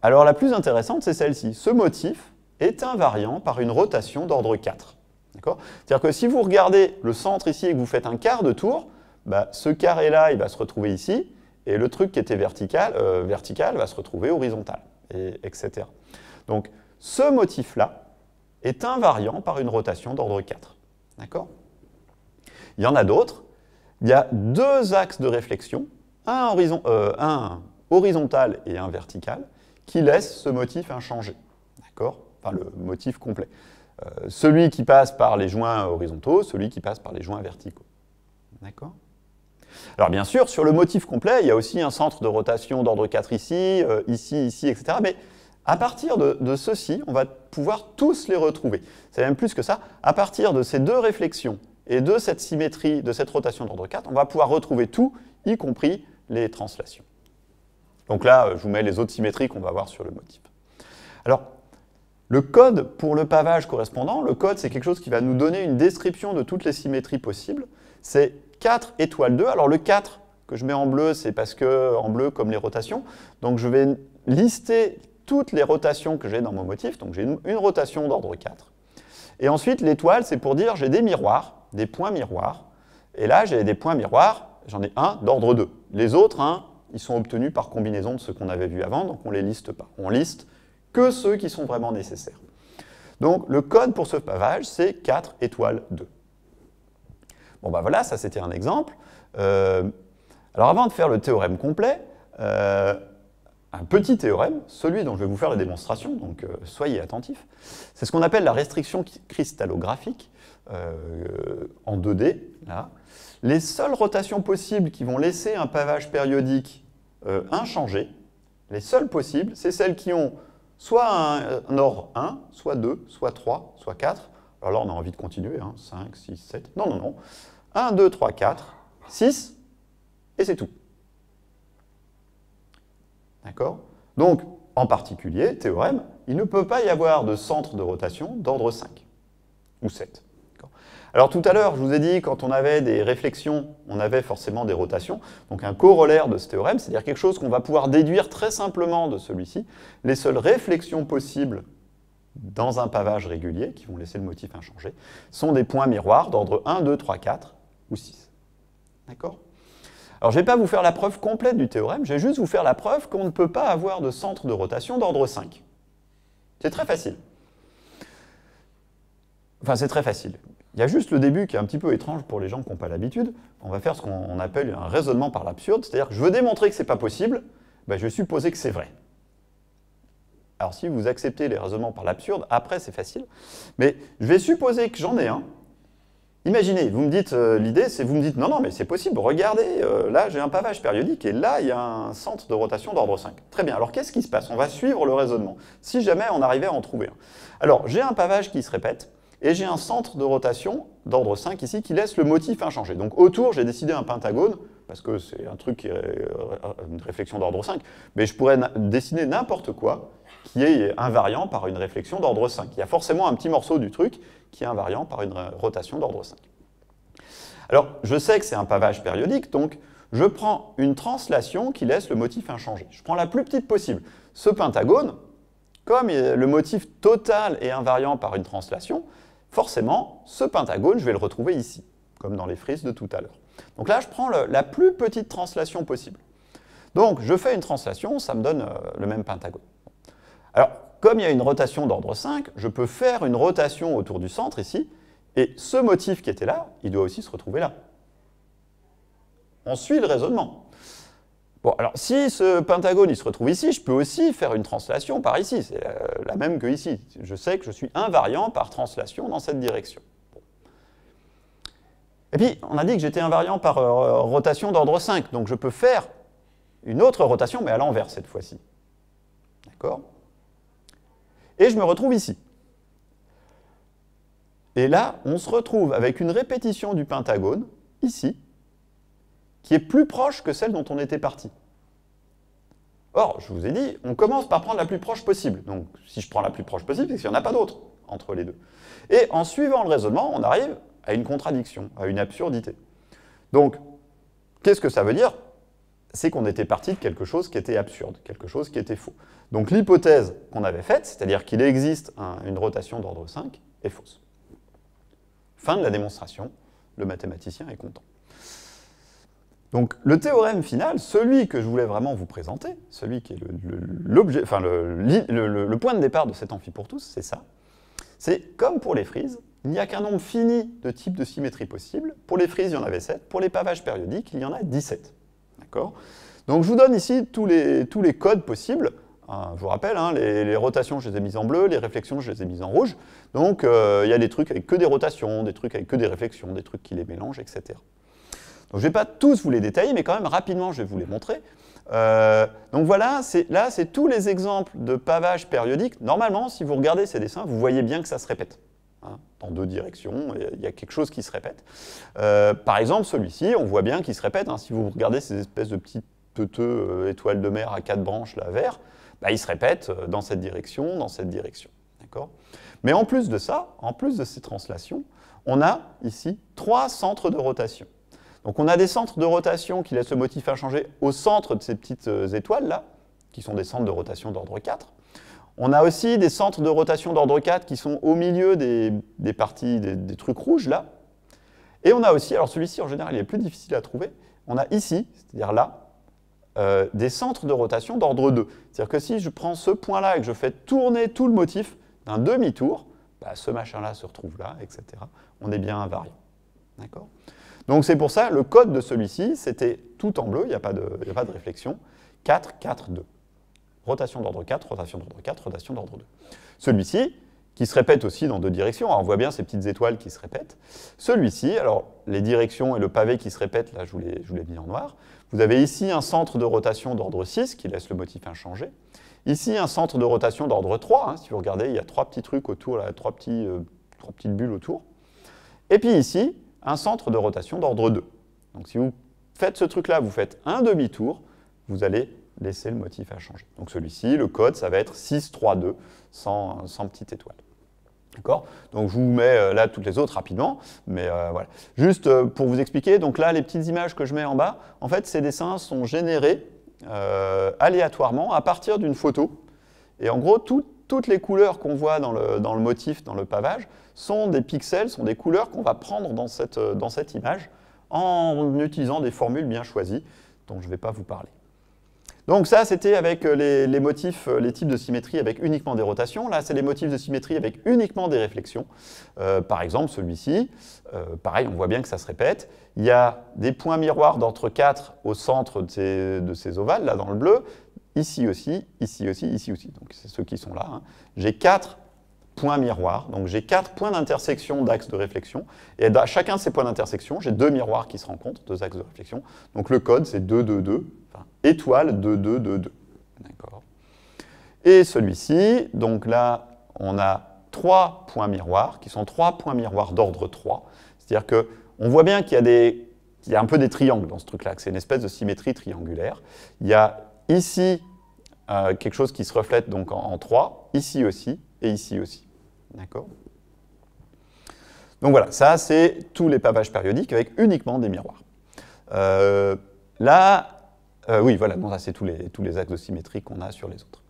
Alors la plus intéressante, c'est celle-ci. Ce motif est invariant par une rotation d'ordre 4. D'accord C'est-à-dire que si vous regardez le centre ici et que vous faites un quart de tour, bah, ce carré-là, il va se retrouver ici, et le truc qui était vertical, euh, vertical va se retrouver horizontal, etc. Donc, ce motif-là est invariant par une rotation d'ordre 4. D'accord Il y en a d'autres. Il y a deux axes de réflexion, un, euh, horizontal et un vertical, qui laissent ce motif inchangé. D'accord Enfin, le motif complet. Euh, celui qui passe par les joints horizontaux, celui qui passe par les joints verticaux. D'accord alors bien sûr, sur le motif complet, il y a aussi un centre de rotation d'ordre 4 euh, ici, ici, ici, etc. Mais à partir de, ceci, on va pouvoir tous les retrouver. C'est même plus que ça. À partir de ces deux réflexions et de cette symétrie, de cette rotation d'ordre 4, on va pouvoir retrouver tout, y compris les translations. Donc là, euh, je vous mets les autres symétries qu'on va avoir sur le motif. Alors, le code pour le pavage correspondant, le code, c'est quelque chose qui va nous donner une description de toutes les symétries possibles. C'est 4 étoile 2. Alors le 4 que je mets en bleu, c'est parce que en bleu comme les rotations. Donc je vais lister toutes les rotations que j'ai dans mon motif. Donc j'ai une, rotation d'ordre 4. Et ensuite l'étoile, c'est pour dire j'ai des miroirs, des points miroirs. Et là j'ai des points miroirs, j'en ai un d'ordre 2. Les autres, hein, ils sont obtenus par combinaison de ceux qu'on avait vus avant, donc on ne les liste pas. On liste que ceux qui sont vraiment nécessaires. Donc le code pour ce pavage, c'est 4 étoiles 2. Bon ben voilà, ça c'était un exemple. Euh, alors avant de faire le théorème complet, euh, un petit théorème, celui dont je vais vous faire la démonstration, donc euh, soyez attentifs, c'est ce qu'on appelle la restriction cristallographique en 2D. Là. Les seules rotations possibles qui vont laisser un pavage périodique inchangé, les seules possibles, c'est celles qui ont soit un, un or 1, soit 2, soit 3, soit 4, alors là, on a envie de continuer. 5, 6, 7. Non, non, non. 1, 2, 3, 4, 6. Et c'est tout. D'accord Donc, en particulier, théorème, il ne peut pas y avoir de centre de rotation d'ordre 5 ou 7. Alors tout à l'heure, je vous ai dit, quand on avait des réflexions, on avait forcément des rotations. Donc un corollaire de ce théorème, c'est-à-dire quelque chose qu'on va pouvoir déduire très simplement de celui-ci. Les seules réflexions possibles dans un pavage régulier, qui vont laisser le motif inchangé, sont des points miroirs d'ordre 1, 2, 3, 4 ou 6. D'accord Alors je ne vais pas vous faire la preuve complète du théorème, je vais juste vous faire la preuve qu'on ne peut pas avoir de centre de rotation d'ordre 5. C'est très facile. Enfin, c'est très facile. Il y a juste le début qui est un petit peu étrange pour les gens qui n'ont pas l'habitude. On va faire ce qu'on appelle un raisonnement par l'absurde, c'est-à-dire que je veux démontrer que ce n'est pas possible, ben, je vais supposer que c'est vrai. Alors si vous acceptez les raisonnements par l'absurde, après c'est facile. Mais je vais supposer que j'en ai un. Imaginez, vous me dites, euh, l'idée c'est vous me dites, non, non, mais c'est possible, regardez, euh, là j'ai un pavage périodique et là il y a un centre de rotation d'ordre 5. Très bien, alors qu'est-ce qui se passe On va suivre le raisonnement, si jamais on arrivait à en trouver un. Alors j'ai un pavage qui se répète, et j'ai un centre de rotation d'ordre 5 ici qui laisse le motif inchangé. Donc autour, j'ai décidé un pentagone, parce que c'est un truc, qui est euh, une réflexion d'ordre 5, mais je pourrais dessiner n'importe quoi, qui est invariant par une réflexion d'ordre 5. Il y a forcément un petit morceau du truc qui est invariant par une euh, rotation d'ordre 5. Alors, je sais que c'est un pavage périodique, donc je prends une translation qui laisse le motif inchangé. Je prends la plus petite possible. Ce pentagone, comme le motif total est invariant par une translation, forcément, ce pentagone, je vais le retrouver ici, comme dans les frises de tout à l'heure. Donc là, je prends la plus petite translation possible. Donc, je fais une translation, ça me donne euh, le même pentagone. Alors, comme il y a une rotation d'ordre 5, je peux faire une rotation autour du centre ici, et ce motif qui était là, il doit aussi se retrouver là. On suit le raisonnement. Bon, alors si ce pentagone il se retrouve ici, je peux aussi faire une translation par ici. C'est la, même que ici. Je sais que je suis invariant par translation dans cette direction. Et puis, on a dit que j'étais invariant par euh, rotation d'ordre 5. Donc je peux faire une autre rotation, mais à l'envers cette fois-ci. D'accord et je me retrouve ici. Et là, on se retrouve avec une répétition du pentagone, ici, qui est plus proche que celle dont on était parti. Or, je vous ai dit, on commence par prendre la plus proche possible. Donc, si je prends la plus proche possible, c'est qu'il n'y en a pas d'autre entre les deux. Et en suivant le raisonnement, on arrive à une contradiction, à une absurdité. Donc, qu'est-ce que ça veut dire c'est qu'on était parti de quelque chose qui était absurde, quelque chose qui était faux. Donc l'hypothèse qu'on avait faite, c'est-à-dire qu'il existe une rotation d'ordre 5, est fausse. Fin de la démonstration, le mathématicien est content. Donc le théorème final, celui que je voulais vraiment vous présenter, celui qui est le, enfin, le, point de départ de cet amphi pour tous, c'est ça. C'est comme pour les frises, il n'y a qu'un nombre fini de types de symétrie possibles. Pour les frises, il y en avait 7. Pour les pavages périodiques, il y en a 17. D'accord Donc je vous donne ici tous les, tous les codes possibles. Euh, je vous rappelle, hein, les, rotations, je les ai mises en bleu, les réflexions, je les ai mises en rouge. Donc euh, il y a des trucs avec que des rotations, des trucs avec que des réflexions, des trucs qui les mélangent, etc. Donc je ne vais pas tous vous les détailler, mais quand même rapidement, je vais vous les montrer. Euh, donc voilà, là, c'est tous les exemples de pavage périodique. Normalement, si vous regardez ces dessins, vous voyez bien que ça se répète. Hein, dans deux directions, il y a quelque chose qui se répète. Euh, par exemple, celui-ci, on voit bien qu'il se répète. Hein. si vous regardez ces espèces de petites euh, étoiles de mer à quatre branches, là, vert, bah, il se répète euh, dans cette direction, dans cette direction. Mais en plus de ça, en plus de ces translations, on a ici trois centres de rotation. Donc on a des centres de rotation qui laissent ce motif à changer au centre de ces petites étoiles-là, qui sont des centres de rotation d'ordre 4. On a aussi des centres de rotation d'ordre 4 qui sont au milieu des, des parties, des, trucs rouges là. Et on a aussi, alors celui-ci en général il est plus difficile à trouver, on a ici, c'est-à-dire là, euh, des centres de rotation d'ordre 2. C'est-à-dire que si je prends ce point-là et que je fais tourner tout le motif d'un demi-tour, bah, ce machin-là se retrouve là, etc. On est bien invariant. D'accord Donc c'est pour ça, le code de celui-ci, c'était tout en bleu, il n'y a, a, pas de réflexion, 4, 4, 2 rotation d'ordre 4, rotation d'ordre 4, rotation d'ordre 2. Celui-ci, qui se répète aussi dans deux directions, hein, on voit bien ces petites étoiles qui se répètent. Celui-ci, alors les directions et le pavé qui se répètent, là je vous l'ai mis en noir. Vous avez ici un centre de rotation d'ordre 6 qui laisse le motif inchangé. Ici, un centre de rotation d'ordre 3. Hein, si vous regardez, il y a trois petits trucs autour, trois, petits, euh, trois petites bulles autour. Et puis ici, un centre de rotation d'ordre 2. Donc si vous faites ce truc-là, vous faites un demi-tour, vous allez laisser le motif à changer. Donc celui-ci, le code, ça va être 632 sans, sans petite étoile. D'accord Donc je vous mets euh, là toutes les autres rapidement, mais euh, voilà. Juste euh, pour vous expliquer, donc là les petites images que je mets en bas, en fait ces dessins sont générés aléatoirement à partir d'une photo. Et en gros, toutes les couleurs qu'on voit dans le, dans le, motif, dans le pavage, sont des pixels, sont des couleurs qu'on va prendre dans cette, dans cette image en utilisant des formules bien choisies dont je ne vais pas vous parler. Donc ça, c'était avec euh, les, motifs, euh, les types de symétrie avec uniquement des rotations. Là, c'est les motifs de symétrie avec uniquement des réflexions. Euh, par exemple, celui-ci, pareil, on voit bien que ça se répète. Il y a des points miroirs d'entre 4 au centre de ces, ovales, là dans le bleu, ici aussi, ici aussi, ici aussi. Donc c'est ceux qui sont là. Hein. J'ai 4 points miroirs, donc j'ai 4 points d'intersection d'axes de réflexion, et à chacun de ces points d'intersection, j'ai deux miroirs qui se rencontrent, deux axes de réflexion. Donc le code, c'est 2, 2, 2, étoile 2, 2, 2, 2. D'accord. Et celui-ci, donc là, on a trois points miroirs, qui sont trois points miroirs d'ordre 3. C'est-à-dire que on voit bien qu'il y a des il y a un peu des triangles dans ce truc-là, que c'est une espèce de symétrie triangulaire. Il y a ici euh, quelque chose qui se reflète donc en, 3, ici aussi, et ici aussi. D'accord Donc voilà, ça c'est tous les pavages périodiques avec uniquement des miroirs. Euh, là, euh, oui, voilà, c'est tous les, tous les axes qu'on a sur les autres.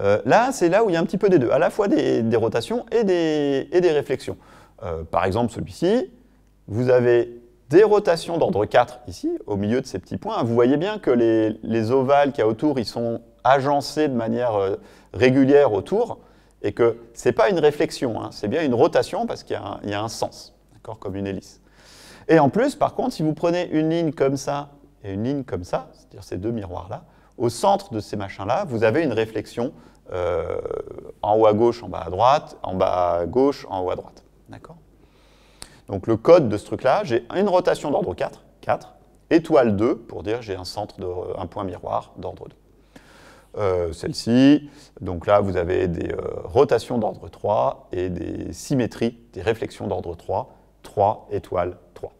Euh, là, c'est là où il y a un petit peu des deux, à la fois des, rotations et des, réflexions. Euh, par exemple, celui-ci, vous avez des rotations d'ordre 4 ici, au milieu de ces petits points. Vous voyez bien que les, ovales qu'il y a autour, ils sont agencés de manière régulière autour, et que ce n'est pas une réflexion, hein. c'est bien une rotation parce qu'il y, y, a un sens, comme une hélice. Et en plus, par contre, si vous prenez une ligne comme ça et une ligne comme ça, c'est-à-dire ces deux miroirs-là, au centre de ces machins-là, vous avez une réflexion euh, en haut à gauche, en bas à droite, en bas à gauche, en haut à droite. D'accord Donc le code de ce truc-là, j'ai une rotation d'ordre 4, 4, étoile 2, pour dire j'ai un centre, un point miroir d'ordre 2. Euh, celle-ci, donc là vous avez des euh, rotations d'ordre 3 et des symétries, des réflexions d'ordre 3, 3, étoile 3.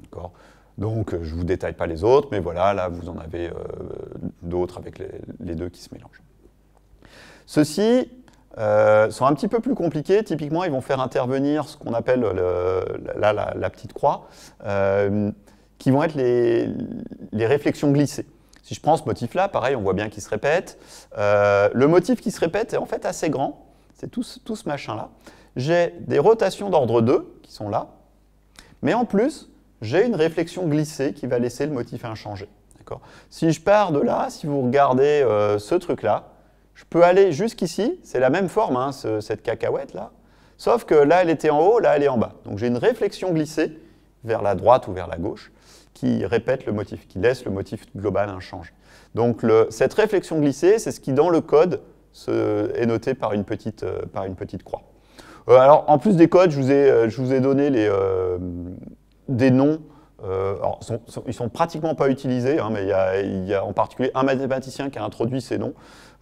D'accord donc euh, je ne vous détaille pas les autres, mais voilà, là vous en avez euh, d'autres avec les, deux qui se mélangent. Ceux-ci euh, sont un petit peu plus compliqués. Typiquement, ils vont faire intervenir ce qu'on appelle la, petite croix, qui vont être les, réflexions glissées. Si je prends ce motif-là, pareil, on voit bien qu'il se répète. le motif qui se répète est en fait assez grand. C'est tout, tout ce machin-là. J'ai des rotations d'ordre 2 qui sont là. Mais en plus, j'ai une réflexion glissée qui va laisser le motif inchangé. Si je pars de là, si vous regardez euh, ce truc-là, je peux aller jusqu'ici, c'est la même forme, hein, cette cacahuète-là, sauf que là, elle était en haut, là, elle est en bas. Donc j'ai une réflexion glissée vers la droite ou vers la gauche qui répète le motif, qui laisse le motif global inchangé. Donc cette réflexion glissée, c'est ce qui, dans le code, est noté par une petite, euh, croix. Euh, alors, en plus des codes, je vous ai donné les des noms. Euh, sont, ils sont pratiquement pas utilisés, hein, mais il y, a, en particulier un mathématicien qui a introduit ces noms.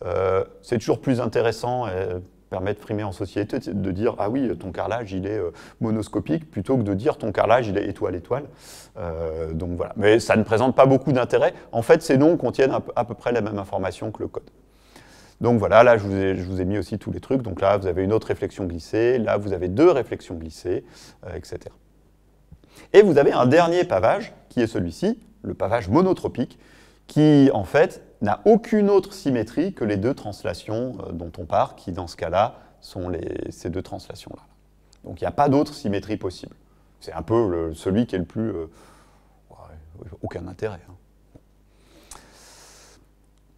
Euh, c'est toujours plus intéressant permettre permet de primer en société de dire ah oui ton carrelage il est euh, monoscopique plutôt que de dire ton carrelage il est étoile étoile. Euh, donc voilà, mais ça ne présente pas beaucoup d'intérêt. En fait, ces noms contiennent à peu près la même information que le code. Donc voilà, là je vous, ai, mis aussi tous les trucs. Donc là vous avez une autre réflexion glissée, là vous avez deux réflexions glissées, etc. Et vous avez un dernier pavage, qui est celui-ci, le pavage monotropique, qui en fait n'a aucune autre symétrie que les deux translations euh, dont on part, qui dans ce cas-là sont ces deux translations-là. Donc il n'y a pas d'autre symétrie possible. C'est un peu celui qui est le plus... Euh, aucun intérêt. Hein.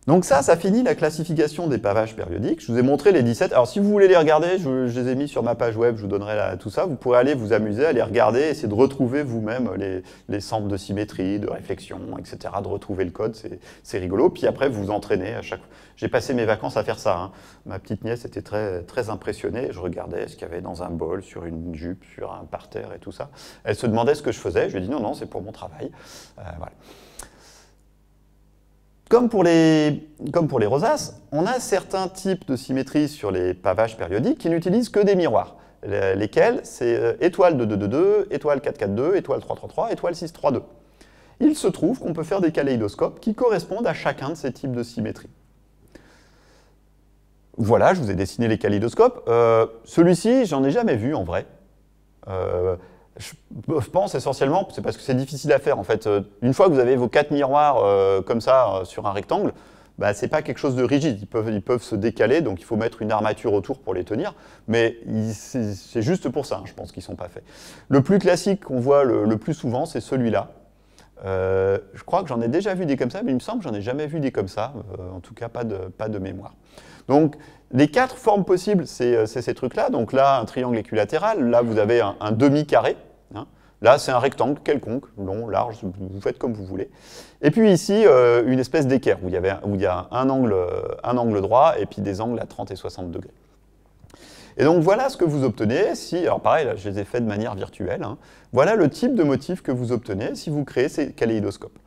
Donc ça, ça finit la classification des pavages périodiques. Je vous ai montré les 17. Alors si vous voulez les regarder, je, les ai mis sur ma page web, je vous donnerai tout ça. Vous pourrez aller vous amuser à les regarder, essayer de retrouver vous-même les, les de symétrie, de réflexion, etc., de retrouver le code, c'est rigolo. Puis après, vous vous entraînez à chaque fois. J'ai passé mes vacances à faire ça. Hein. Ma petite nièce était très, très impressionnée. Je regardais ce qu'il y avait dans un bol, sur une jupe, sur un parterre et tout ça. Elle se demandait ce que je faisais. Je lui ai dit non, non, c'est pour mon travail. Euh, voilà. Comme pour, les, comme pour les rosaces, on a certains types de symétries sur les pavages périodiques qui n'utilisent que des miroirs, lesquels c'est euh, étoile de 2 2 2 étoile 4-4-2, étoile 3-3-3, étoile 6-3-2. Il se trouve qu'on peut faire des kaléidoscopes qui correspondent à chacun de ces types de symétries. Voilà, je vous ai dessiné les kaléidoscopes. Euh, celui-ci, j'en ai jamais vu en vrai. Euh, je pense essentiellement, c'est parce que c'est difficile à faire en fait. Une fois que vous avez vos quatre miroirs euh, comme ça euh, sur un rectangle, ce bah, c'est pas quelque chose de rigide. Ils peuvent, ils peuvent se décaler, donc il faut mettre une armature autour pour les tenir. Mais c'est juste pour ça, je pense qu'ils sont pas faits. Le plus classique qu'on voit le, plus souvent, c'est celui-là. Euh, je crois que j'en ai déjà vu des comme ça, mais il me semble que j'en ai jamais vu des comme ça. en tout cas, pas de, pas de mémoire. Donc, les quatre formes possibles, euh, c'est ces trucs-là. Donc là, un triangle équilatéral. Là, vous avez un, demi-carré. Hein. Là, c'est un rectangle quelconque, long, large, vous faites comme vous voulez. Et puis ici, euh, une espèce d'équerre où, il y a euh, un angle, droit et puis des angles à 30 et 60 degrés. Et donc voilà ce que vous obtenez si, alors pareil, je les ai faits de manière virtuelle, hein. voilà le type de motif que vous obtenez si vous créez ces kaléidoscopes.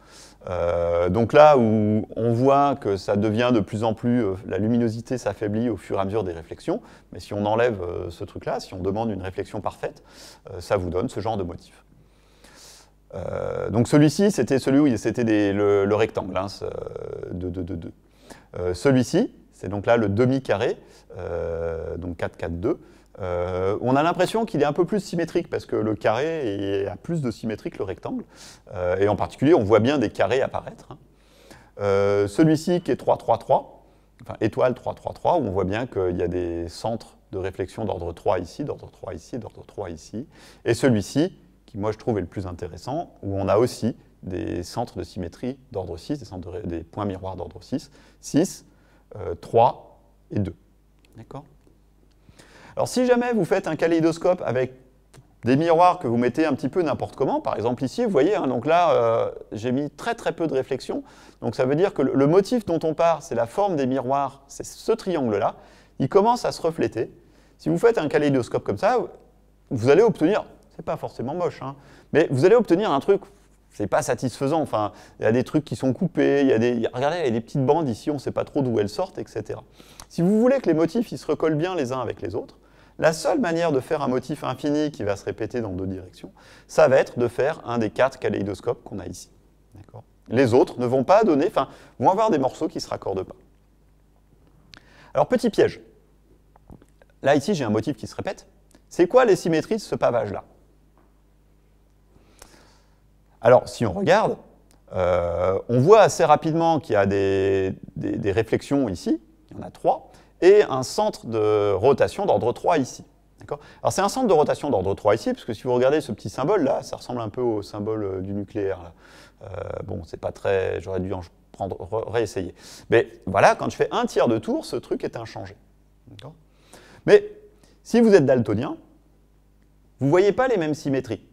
Euh, donc là où on voit que ça devient de plus en plus, euh, la luminosité s'affaiblit au fur et à mesure des réflexions, mais si on enlève euh, ce truc-là, si on demande une réflexion parfaite, ça vous donne ce genre de motif. donc celui-ci, c'était celui où c'était le, rectangle, hein, de 2, 2, 2. celui-ci, c'est donc là le demi-carré, donc 4, 4, 2. Euh, on a l'impression qu'il est un peu plus symétrique parce que le carré a plus de symétrie que le rectangle. Euh, et en particulier, on voit bien des carrés apparaître. Hein. Euh, celui-ci qui est 3-3-3, enfin étoile 3-3-3, où on voit bien qu'il y a des centres de réflexion d'ordre 3 ici, d'ordre 3 ici, d'ordre 3 ici. Et celui-ci, qui moi je trouve est le plus intéressant, où on a aussi des centres de symétrie d'ordre 6, des, points miroirs d'ordre 6, 6, 3 et 2. D'accord alors si jamais vous faites un kaléidoscope avec des miroirs que vous mettez un petit peu n'importe comment, par exemple ici, vous voyez, hein, donc là, euh, j'ai mis très très peu de réflexion, donc ça veut dire que le, motif dont on part, c'est la forme des miroirs, c'est ce triangle-là, il commence à se refléter. Si vous faites un kaléidoscope comme ça, vous allez obtenir, c'est pas forcément moche, hein, mais vous allez obtenir un truc, c'est pas satisfaisant, enfin, il y a des trucs qui sont coupés, il y a des, regardez, il y a des petites bandes ici, on ne sait pas trop d'où elles sortent, etc. Si vous voulez que les motifs, ils se recollent bien les uns avec les autres, la seule manière de faire un motif infini qui va se répéter dans deux directions, ça va être de faire un des quatre kaléidoscopes qu'on a ici. Les autres ne vont pas donner, enfin, vont avoir des morceaux qui ne se raccordent pas. Alors, petit piège. Là, ici, j'ai un motif qui se répète. C'est quoi les symétries de ce pavage-là Alors, si on regarde, euh, on voit assez rapidement qu'il y a des réflexions ici, il y en a trois, et un centre de rotation d'ordre 3 ici. Alors c'est un centre de rotation d'ordre 3 ici, parce que si vous regardez ce petit symbole là, ça ressemble un peu au symbole euh, du nucléaire. Euh, bon, c'est pas très... j'aurais dû en prendre, réessayer. Mais voilà, quand je fais un tiers de tour, ce truc est inchangé. Mais si vous êtes daltonien, vous ne voyez pas les mêmes symétries.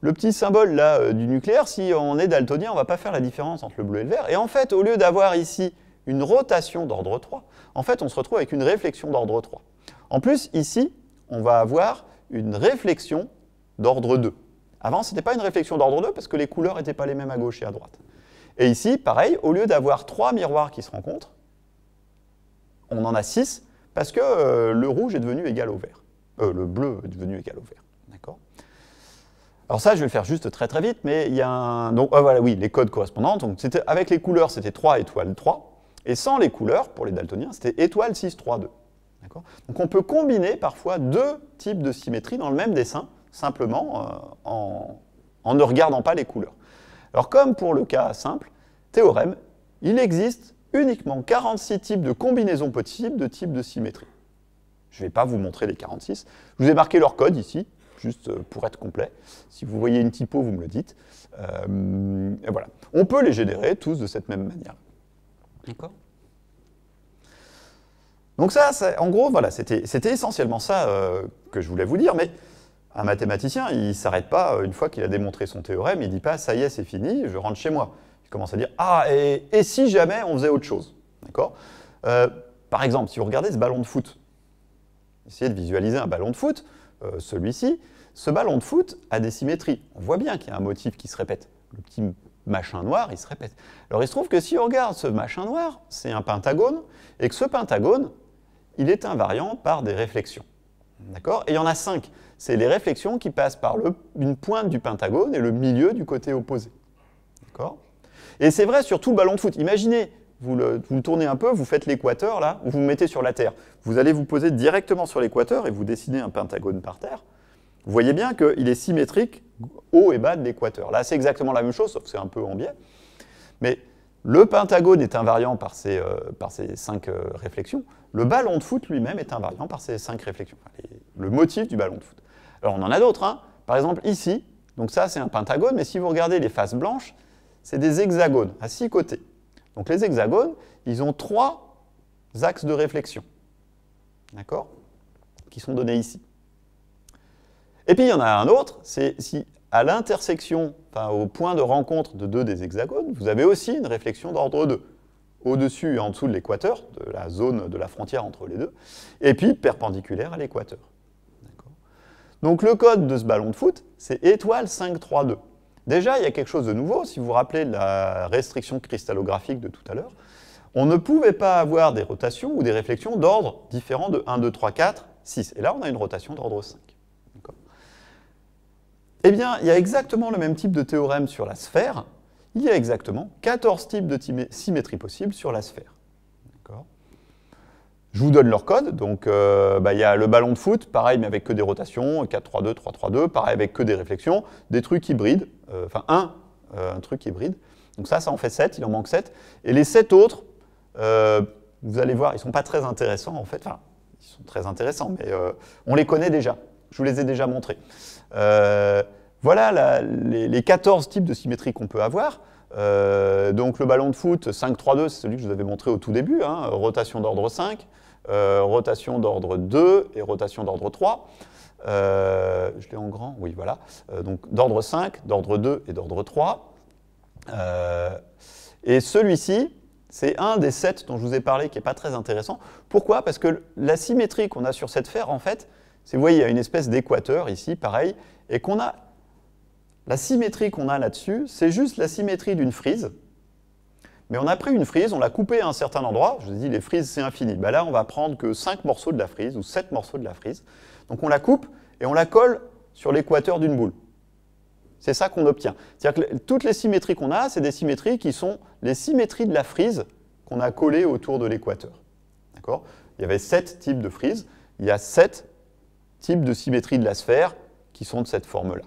Le petit symbole là euh, du nucléaire, si on est daltonien, on ne va pas faire la différence entre le bleu et le vert. Et en fait, au lieu d'avoir ici une rotation d'ordre 3, en fait, on se retrouve avec une réflexion d'ordre 3. En plus, ici, on va avoir une réflexion d'ordre 2. Avant, ce n'était pas une réflexion d'ordre 2 parce que les couleurs n'étaient pas les mêmes à gauche et à droite. Et ici, pareil, au lieu d'avoir 3 miroirs qui se rencontrent, on en a 6 parce que euh, le rouge est devenu égal au vert. Euh, le bleu est devenu égal au vert. D'accord Alors ça, je vais le faire juste très très vite, mais il y a un... Donc, ah, voilà, oui, les codes correspondants. Donc, avec les couleurs, c'était 3 étoiles 3. Et sans les couleurs, pour les daltoniens, c'était étoile 6, 3, 2. Donc on peut combiner parfois deux types de symétrie dans le même dessin, simplement euh, en, ne regardant pas les couleurs. Alors comme pour le cas simple, théorème, il existe uniquement 46 types de combinaisons possibles de types de symétrie. Je ne vais pas vous montrer les 46. Je vous ai marqué leur code ici, juste euh, pour être complet. Si vous voyez une typo, vous me le dites. Euh, voilà. On peut les générer tous de cette même manière. D'accord donc ça, c'est en gros, voilà, c'était essentiellement ça euh, que je voulais vous dire, mais un mathématicien, il ne s'arrête pas euh, une fois qu'il a démontré son théorème, il ne dit pas « ça y est, c'est fini, je rentre chez moi ». Il commence à dire « ah, et, si jamais on faisait autre chose ?» D'accord euh, Par exemple, si vous regardez ce ballon de foot, essayez de visualiser un ballon de foot, celui-ci, ce ballon de foot a des symétries. On voit bien qu'il y a un motif qui se répète. Le petit machin noir, il se répète. Alors il se trouve que si on regarde ce machin noir, c'est un pentagone, et que ce pentagone, il est invariant par des réflexions. D'accord Et il y en a cinq. C'est les réflexions qui passent par une pointe du pentagone et le milieu du côté opposé. D'accord Et c'est vrai sur tout le ballon de foot. Imaginez, vous le, tournez un peu, vous faites l'équateur là, vous, vous mettez sur la terre. Vous allez vous poser directement sur l'équateur et vous dessinez un pentagone par terre. Vous voyez bien qu'il est symétrique haut et bas de l'équateur. Là, c'est exactement la même chose, sauf que c'est un peu en biais. Mais le pentagone est invariant par ses, euh, par cinq euh, réflexions. Le ballon de foot lui-même est invariant par ses cinq réflexions. le motif du ballon de foot. Alors, on en a d'autres. Hein. Par exemple, ici, donc ça, c'est un pentagone, mais si vous regardez les faces blanches, c'est des hexagones à six côtés. Donc, les hexagones, ils ont trois axes de réflexion. D'accord Qui sont donnés ici. Et puis il y en a un autre, c'est si à l'intersection, enfin, au point de rencontre de deux des hexagones, vous avez aussi une réflexion d'ordre 2, au-dessus et en dessous de l'équateur, de la zone de la frontière entre les deux, et puis perpendiculaire à l'équateur. Donc le code de ce ballon de foot, c'est étoile 532. Déjà, il y a quelque chose de nouveau, si vous vous rappelez la restriction cristallographique de tout à l'heure, on ne pouvait pas avoir des rotations ou des réflexions d'ordre différent de 1, 2, 3, 4, 6. Et là, on a une rotation d'ordre 5. Eh bien, il y a exactement le même type de théorème sur la sphère. Il y a exactement 14 types de symétrie possibles sur la sphère. Je vous donne leur code. Donc, euh, bah, il y a le ballon de foot, pareil, mais avec que des rotations, 4-3-2, 3-3-2, pareil, avec que des réflexions, des trucs hybrides, euh, enfin, un, euh, un truc hybride. Donc ça, ça en fait 7, il en manque 7. Et les 7 autres, vous allez voir, ils ne sont pas très intéressants, en fait. Enfin, ils sont très intéressants, mais on les connaît déjà. Je vous les ai déjà montrés. Euh, voilà les, 14 types de symétrie qu'on peut avoir. Euh, donc le ballon de foot 5-3-2, c'est celui que je vous avais montré au tout début, hein. rotation d'ordre 5, euh, rotation d'ordre 2 et rotation d'ordre 3. je l'ai en grand, oui, voilà. donc d'ordre 5, d'ordre 2 et d'ordre 3. et celui-ci, c'est un des 7 dont je vous ai parlé qui n'est pas très intéressant. Pourquoi Parce que la symétrie qu'on a sur cette fer, en fait, vous voyez, il y a une espèce d'équateur ici, pareil, et qu'on a la symétrie qu'on a là-dessus, c'est juste la symétrie d'une frise. Mais on a pris une frise, on l'a coupée à un certain endroit. Je vous ai les frises, c'est infini. Ben là, on va prendre que 5 morceaux de la frise ou 7 morceaux de la frise. Donc on la coupe et on la colle sur l'équateur d'une boule. C'est ça qu'on obtient. C'est-à-dire que toutes les symétries qu'on a, c'est des symétries qui sont les symétries de la frise qu'on a collées autour de l'équateur. D'accord Il y avait 7 types de frises. Il y a 7 types de symétrie de la sphère qui sont de cette forme-là.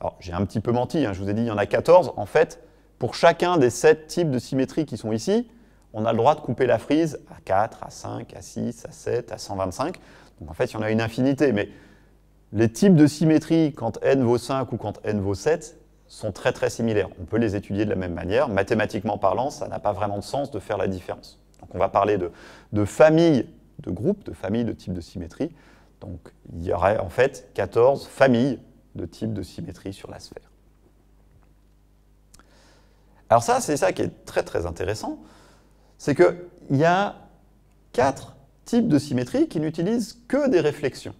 Alors, j'ai un petit peu menti, hein, je vous ai dit, il y en a 14. En fait, pour chacun des 7 types de symétrie qui sont ici, on a le droit de couper la frise à 4, à 5, à 6, à 7, à 125. Donc en fait, il y en a une infinité, mais les types de symétrie quand n vaut 5 ou quand n vaut 7 sont très très similaires. On peut les étudier de la même manière. Mathématiquement parlant, ça n'a pas vraiment de sens de faire la différence. Donc on va parler de, de familles de groupes, de familles de types de symétrie, donc il y aurait en fait 14 familles de types de symétrie sur la sphère. Alors ça, c'est ça qui est très très intéressant, c'est qu'il y a quatre types de symétries qui n'utilisent que des réflexions.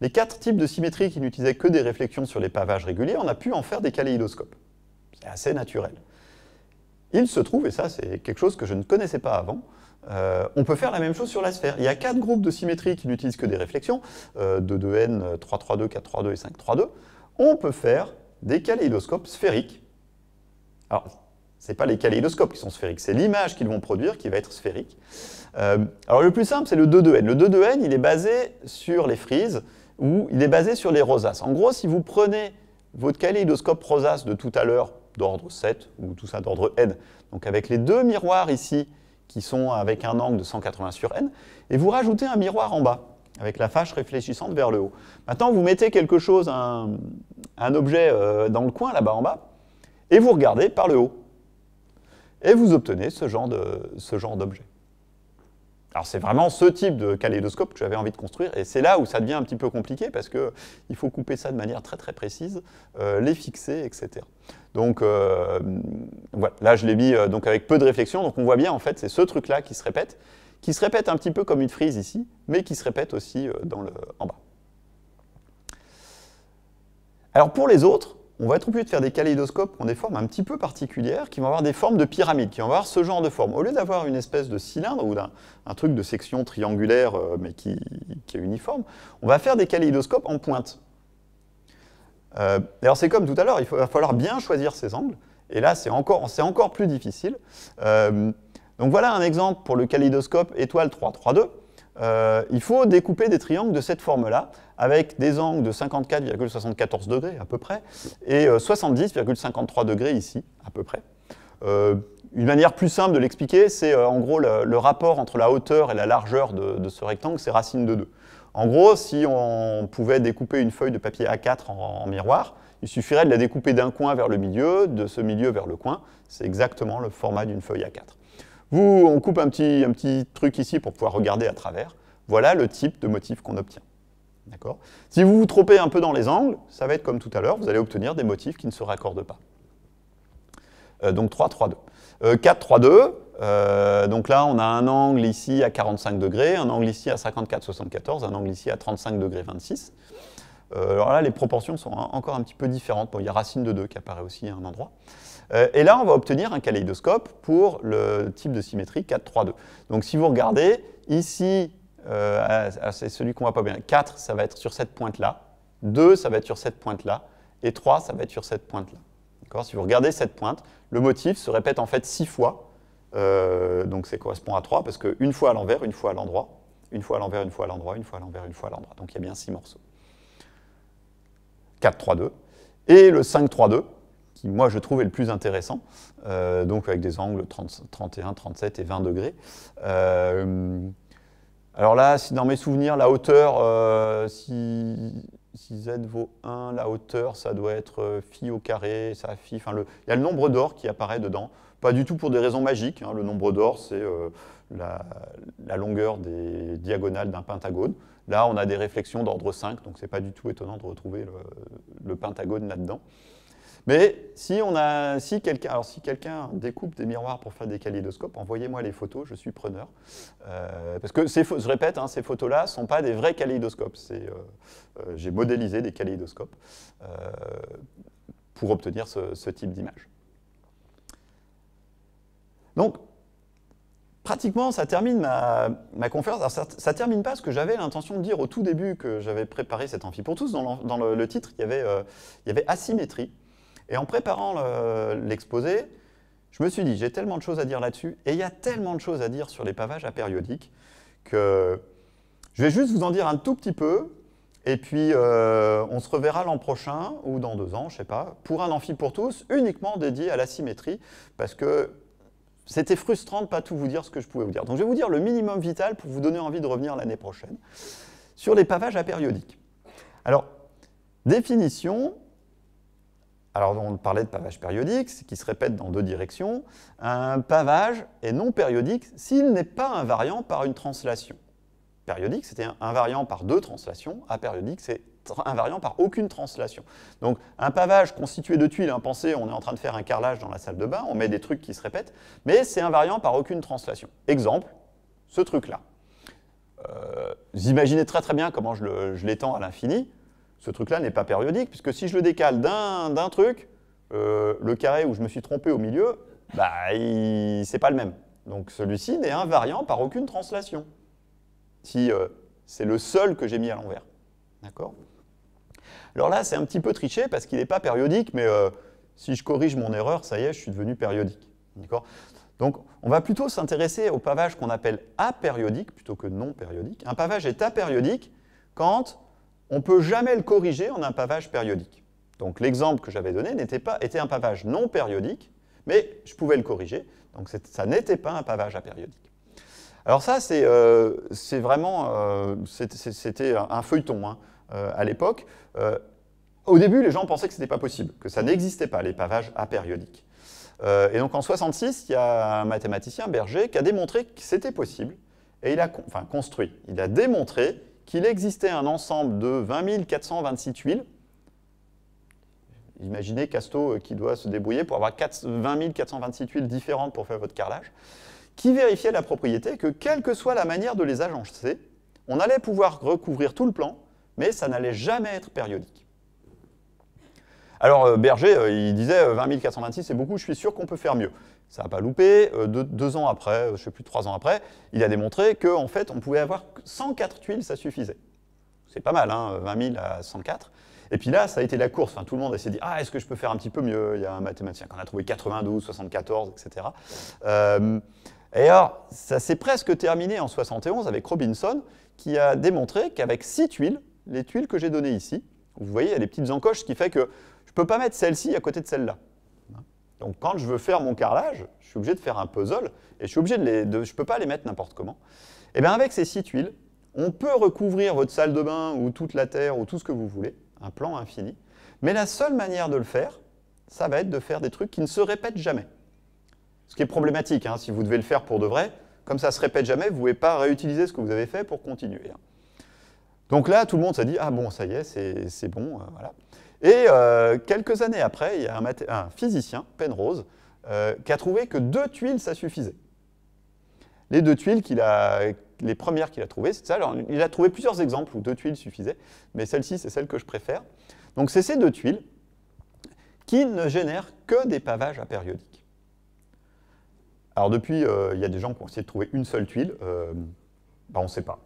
Les quatre types de symétrie qui n'utilisaient que des réflexions sur les pavages réguliers, on a pu en faire des kaléidoscopes. C'est assez naturel. Il se trouve, et ça c'est quelque chose que je ne connaissais pas avant, euh, on peut faire la même chose sur la sphère. Il y a quatre groupes de symétrie qui n'utilisent que des réflexions, euh, 2 n 3,3,2, 4,3,2 et 5,3,2. On peut faire des kaléidoscopes sphériques. Alors, ce n'est pas les kaléidoscopes qui sont sphériques, c'est l'image qu'ils vont produire qui va être sphérique. Euh, alors le plus simple, c'est le 2,2n. Le 2,2n, il est basé sur les frises ou il est basé sur les rosaces. En gros, si vous prenez votre kaléidoscope rosace de tout à l'heure, d'ordre 7, ou tout ça d'ordre n, donc avec les deux miroirs ici, qui sont avec un angle de 180 sur n, et vous rajoutez un miroir en bas, avec la fâche réfléchissante vers le haut. Maintenant, vous mettez quelque chose, un, objet euh, dans le coin, là-bas en bas, et vous regardez par le haut. Et vous obtenez ce genre d'objet alors c'est vraiment ce type de kaléidoscope que j'avais envie de construire, et c'est là où ça devient un petit peu compliqué, parce qu'il faut couper ça de manière très très précise, euh, les fixer, etc. Donc euh, voilà, là je l'ai mis euh, donc avec peu de réflexion, donc on voit bien en fait c'est ce truc-là qui se répète, qui se répète un petit peu comme une frise ici, mais qui se répète aussi dans le, en bas. Alors pour les autres, on va être obligé de faire des kaléidoscopes qui ont des formes un petit peu particulières, qui vont avoir des formes de pyramides, qui vont avoir ce genre de forme. Au lieu d'avoir une espèce de cylindre ou d'un truc de section triangulaire euh, mais qui, est uniforme, on va faire des kaléidoscopes en pointe. Euh, alors c'est comme tout à l'heure, il va falloir bien choisir ses angles, et là c'est encore, encore plus difficile. Euh, donc voilà un exemple pour le kaléidoscope étoile 332. Euh, il faut découper des triangles de cette forme-là, avec des angles de 54,74 degrés à peu près, et 70,53 euh, degrés ici, à peu près. Euh, une manière plus simple de l'expliquer, c'est en gros le, rapport entre la hauteur et la largeur de, ce rectangle, c'est racine de 2. En gros, si on pouvait découper une feuille de papier A4 en miroir, il suffirait de la découper d'un coin vers le milieu, de ce milieu vers le coin. C'est exactement le format d'une feuille A4. Vous, on coupe un petit, truc ici pour pouvoir regarder à travers. Voilà le type de motif qu'on obtient. Si vous vous trompez un peu dans les angles, ça va être comme tout à l'heure, vous allez obtenir des motifs qui ne se raccordent pas. Euh, donc 3, 3, 2. 4, 3, 2. donc là, on a un angle ici à 45 degrés, un angle ici à 54, 74, un angle ici à 35 degrés, 26. Euh, alors là, les proportions sont encore un petit peu différentes. il y a racine de 2 qui apparaît aussi à un endroit. Euh, et là, on va obtenir un kaléidoscope pour le type de symétrie 4, 3, 2. Donc si vous regardez, ici, euh, ah, ah, c'est celui qu'on voit pas bien, 4, ça va être sur cette pointe-là, 2, ça va être sur cette pointe-là, et 3, ça va être sur cette pointe-là. Si vous regardez cette pointe, le motif se répète en fait 6 fois, euh, donc ça correspond à 3, parce qu'une fois à l'envers, une fois à l'endroit, une fois à l'envers, une fois à l'endroit, une fois à l'envers, une fois à l'endroit. Donc il y a bien 6 morceaux. 4, 3, 2. Et le 5, 3, 2, moi, je trouve est le plus intéressant, euh, donc avec des angles 31, 37 et 20 degrés. Euh, alors là, si dans mes souvenirs, la hauteur, euh, si, z vaut 1, la hauteur, ça doit être phi au carré, ça phi, enfin, il y a le nombre d'or qui apparaît dedans, pas du tout pour des raisons magiques, hein. le nombre d'or, c'est la, longueur des diagonales d'un pentagone, Là, on a des réflexions d'ordre 5, donc ce n'est pas du tout étonnant de retrouver le pentagone là-dedans. Mais si, si quelqu'un si découpe des miroirs pour faire des kaléidoscopes, envoyez-moi les photos, je suis preneur. Euh, parce que, je répète, hein, ces photos-là ne sont pas des vrais kaléidoscopes. Euh, euh, j'ai modélisé des kaléidoscopes pour obtenir ce, type d'image. Donc, pratiquement, ça termine ma, conférence. ça ne termine pas ce que j'avais l'intention de dire au tout début que j'avais préparé cet amphi pour tous. Dans, le, titre, il y avait asymétrie. Et en préparant l'exposé, je me suis dit, j'ai tellement de choses à dire là-dessus, et il y a tellement de choses à dire sur les pavages apériodiques, que je vais juste vous en dire un tout petit peu, et puis euh, on se reverra l'an prochain, ou dans deux ans, je ne sais pas, pour un amphi pour tous, uniquement dédié à la symétrie, parce que c'était frustrant de ne pas tout vous dire ce que je pouvais vous dire. Donc je vais vous dire le minimum vital pour vous donner envie de revenir l'année prochaine, sur les pavages apériodiques. Alors, définition, alors on parlait de pavage périodique, qui se répète dans deux directions. Un pavage est non périodique s'il n'est pas invariant par une translation. Périodique, c'était invariant par deux translations. Apériodique, c'est invariant par aucune translation. Donc un pavage constitué de tuiles, hein, pensez, on est en train de faire un carrelage dans la salle de bain, on met des trucs qui se répètent, mais c'est invariant par aucune translation. Exemple, ce truc-là. Euh, vous imaginez très très bien comment je l'étends à l'infini. Ce truc-là n'est pas périodique, puisque si je le décale d'un truc, euh, le carré où je me suis trompé au milieu, bah, c'est pas le même. Donc celui-ci n'est invariant par aucune translation. Si euh, c'est le seul que j'ai mis à l'envers. D'accord Alors là, c'est un petit peu triché parce qu'il n'est pas périodique, mais euh, si je corrige mon erreur, ça y est, je suis devenu périodique. D'accord Donc on va plutôt s'intéresser au pavage qu'on appelle apériodique plutôt que non périodique. Un pavage est apériodique quand on ne peut jamais le corriger en un pavage périodique. Donc l'exemple que j'avais donné était, pas, un pavage non périodique, mais je pouvais le corriger, donc ça n'était pas un pavage apériodique. Alors ça, c'est euh, vraiment, euh, c'était un feuilleton hein, euh, à l'époque. au début, les gens pensaient que ce n'était pas possible, que ça n'existait pas, les pavages apériodiques. et donc en 66, il y a un mathématicien, Berger, qui a démontré que c'était possible, et il a construit, il a démontré qu'il existait un ensemble de 20 426 tuiles. Imaginez Casto euh, qui doit se débrouiller pour avoir 20 426 tuiles différentes pour faire votre carrelage, qui vérifiait la propriété que, quelle que soit la manière de les agencer, on allait pouvoir recouvrir tout le plan, mais ça n'allait jamais être périodique. Alors euh, Berger, euh, il disait 20 426, c'est beaucoup, je suis sûr qu'on peut faire mieux. Ça n'a pas loupé. Euh, deux, ans après, euh, je ne sais plus, trois ans après, il a démontré qu'en fait, on pouvait avoir 104 tuiles, ça suffisait. C'est pas mal, 20 hein, 000 à 104. Et puis là, ça a été la course. tout le monde s'est dit Ah, est-ce que je peux faire un petit peu mieux Il y a un mathématicien qu'on a trouvé 92, 74, etc. et alors, ça s'est presque terminé en 71 avec Robinson, qui a démontré qu'avec six tuiles, les tuiles que j'ai données ici, vous voyez, il y a des petites encoches, qui fait que je ne peux pas mettre celle-ci à côté de celle-là. Donc quand je veux faire mon carrelage, je suis obligé de faire un puzzle et je suis obligé de les, je peux pas les mettre n'importe comment. Et eh bien avec ces six tuiles, on peut recouvrir votre salle de bain ou toute la terre ou tout ce que vous voulez, un plan infini. Mais la seule manière de le faire, ça va être de faire des trucs qui ne se répètent jamais. Ce qui est problématique, hein, si vous devez le faire pour de vrai, comme ça se répète jamais, vous ne pouvez pas réutiliser ce que vous avez fait pour continuer. Hein. Donc là, tout le monde s'est dit, ah bon, ça y est, c'est bon, euh, voilà. Et euh, quelques années après, il y a un, physicien, Penrose, euh, qui a trouvé que deux tuiles, ça suffisait. Les deux tuiles qu'il a, les premières qu'il a trouvées, c'est ça. il a trouvé plusieurs exemples où deux tuiles suffisaient, mais celle-ci, c'est celle que je préfère. Donc, c'est ces deux tuiles qui ne génèrent que des pavages apériodiques. Alors, depuis, euh, il y a des gens qui ont essayé de trouver une seule tuile. Ben, on ne sait pas.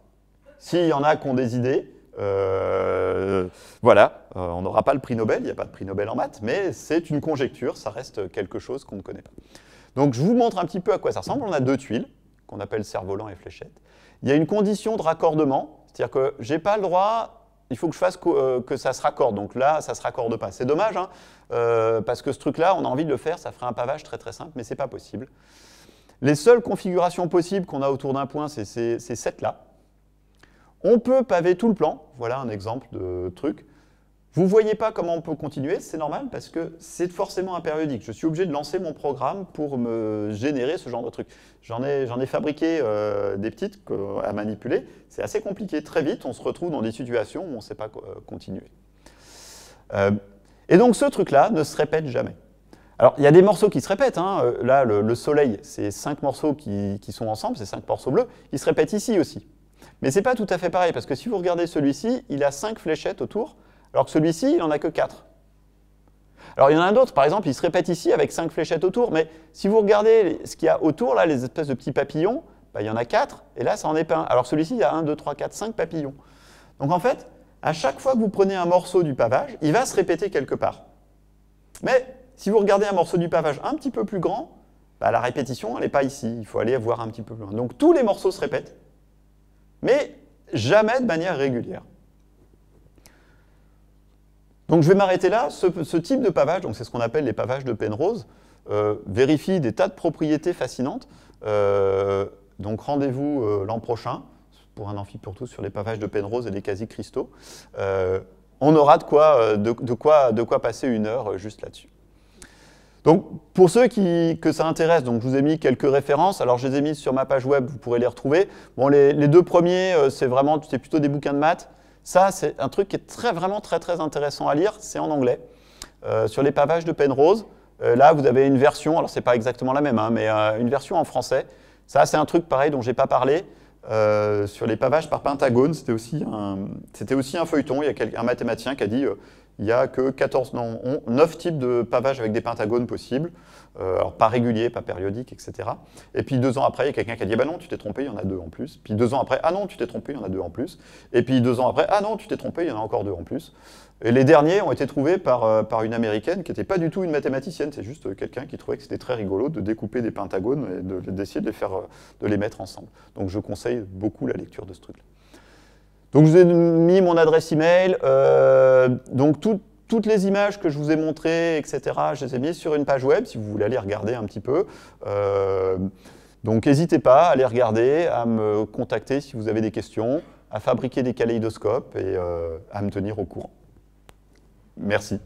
S'il y en a qui ont des idées, euh, voilà, euh, on n'aura pas le prix Nobel, il n'y a pas de prix Nobel en maths, mais c'est une conjecture, ça reste quelque chose qu'on ne connaît pas. Donc je vous montre un petit peu à quoi ça ressemble. On a deux tuiles, qu'on appelle cerf-volant et fléchette. Il y a une condition de raccordement, c'est-à-dire que j'ai pas le droit il faut que je fasse euh, que, ça se raccorde. Donc là, ça ne se raccorde pas. C'est dommage, hein, parce que ce truc-là, on a envie de le faire, ça ferait un pavage très très simple, mais ce n'est pas possible. Les seules configurations possibles qu'on a autour d'un point, c'est cette là on peut paver tout le plan. Voilà un exemple de truc. Vous ne voyez pas comment on peut continuer, c'est normal parce que c'est forcément un périodique. Je suis obligé de lancer mon programme pour me générer ce genre de truc. J'en ai, fabriqué euh, des petites à manipuler. C'est assez compliqué. Très vite, on se retrouve dans des situations où on ne sait pas euh, continuer. Euh, et donc ce truc-là ne se répète jamais. Alors, il y a des morceaux qui se répètent. Hein. Là, le, soleil, c'est cinq morceaux qui, sont ensemble, c'est cinq morceaux bleus. Ils se répètent ici aussi. Mais c'est pas tout à fait pareil, parce que si vous regardez celui-ci, il a 5 fléchettes autour, alors que celui-ci, il n'en a que 4. Alors il y en a un autre, par exemple, il se répète ici avec 5 fléchettes autour, mais si vous regardez ce qu'il y a autour, là, les espèces de petits papillons, bah, il y en a 4, et là, ça en est pas un. Alors celui-ci, il y a 1, 2, 3, 4, 5 papillons. Donc en fait, à chaque fois que vous prenez un morceau du pavage, il va se répéter quelque part. Mais si vous regardez un morceau du pavage un petit peu plus grand, bah, la répétition, elle n'est pas ici, il faut aller voir un petit peu plus loin. Donc tous les morceaux se répètent, mais jamais de manière régulière. Donc je vais m'arrêter là. Ce, type de pavage, c'est ce qu'on appelle les pavages de Penrose, euh, vérifie des tas de propriétés fascinantes. Euh, donc rendez-vous euh, l'an prochain pour un amphi pour tous sur les pavages de Penrose et les quasi-cristaux. on aura de quoi, de, quoi, de quoi passer une heure juste là-dessus. Donc, pour ceux qui, que ça intéresse, donc je vous ai mis quelques références. Alors, je les ai mises sur ma page web, vous pourrez les retrouver. Bon, les, deux premiers, euh, c'est vraiment, c'est plutôt des bouquins de maths. Ça, c'est un truc qui est très, vraiment très, très intéressant à lire. C'est en anglais. Euh, sur les pavages de Penrose, euh, là, vous avez une version, alors c'est pas exactement la même, hein, mais une version en français. Ça, c'est un truc pareil dont j'ai pas parlé. sur les pavages par Pentagone, c'était aussi, un, aussi un feuilleton. Il y a un mathématicien qui a dit il n'y a que 14, non, 9 types de pavages avec des pentagones possibles, euh, alors pas réguliers, pas périodiques, etc. Et puis deux ans après, il y a quelqu'un qui a dit bah non, tu t'es trompé, il y en a deux en plus. Puis deux ans après, ah non, tu t'es trompé, il y en a deux en plus. Et puis deux ans après, ah non, tu t'es trompé, il y en a encore deux en plus. Et les derniers ont été trouvés par, euh, par une américaine qui n'était pas du tout une mathématicienne, c'est juste euh, quelqu'un qui trouvait que c'était très rigolo de découper des pentagones et d'essayer de, faire, de les mettre ensemble. Donc je conseille beaucoup la lecture de ce truc-là. Donc je vous ai mis mon adresse email, euh, donc toutes les images que je vous ai montrées, etc., je les ai mises sur une page web, si vous voulez aller regarder un petit peu. Euh, donc n'hésitez pas à aller regarder, à me contacter si vous avez des questions, à fabriquer des kaléidoscopes et euh, à me tenir au courant. Merci.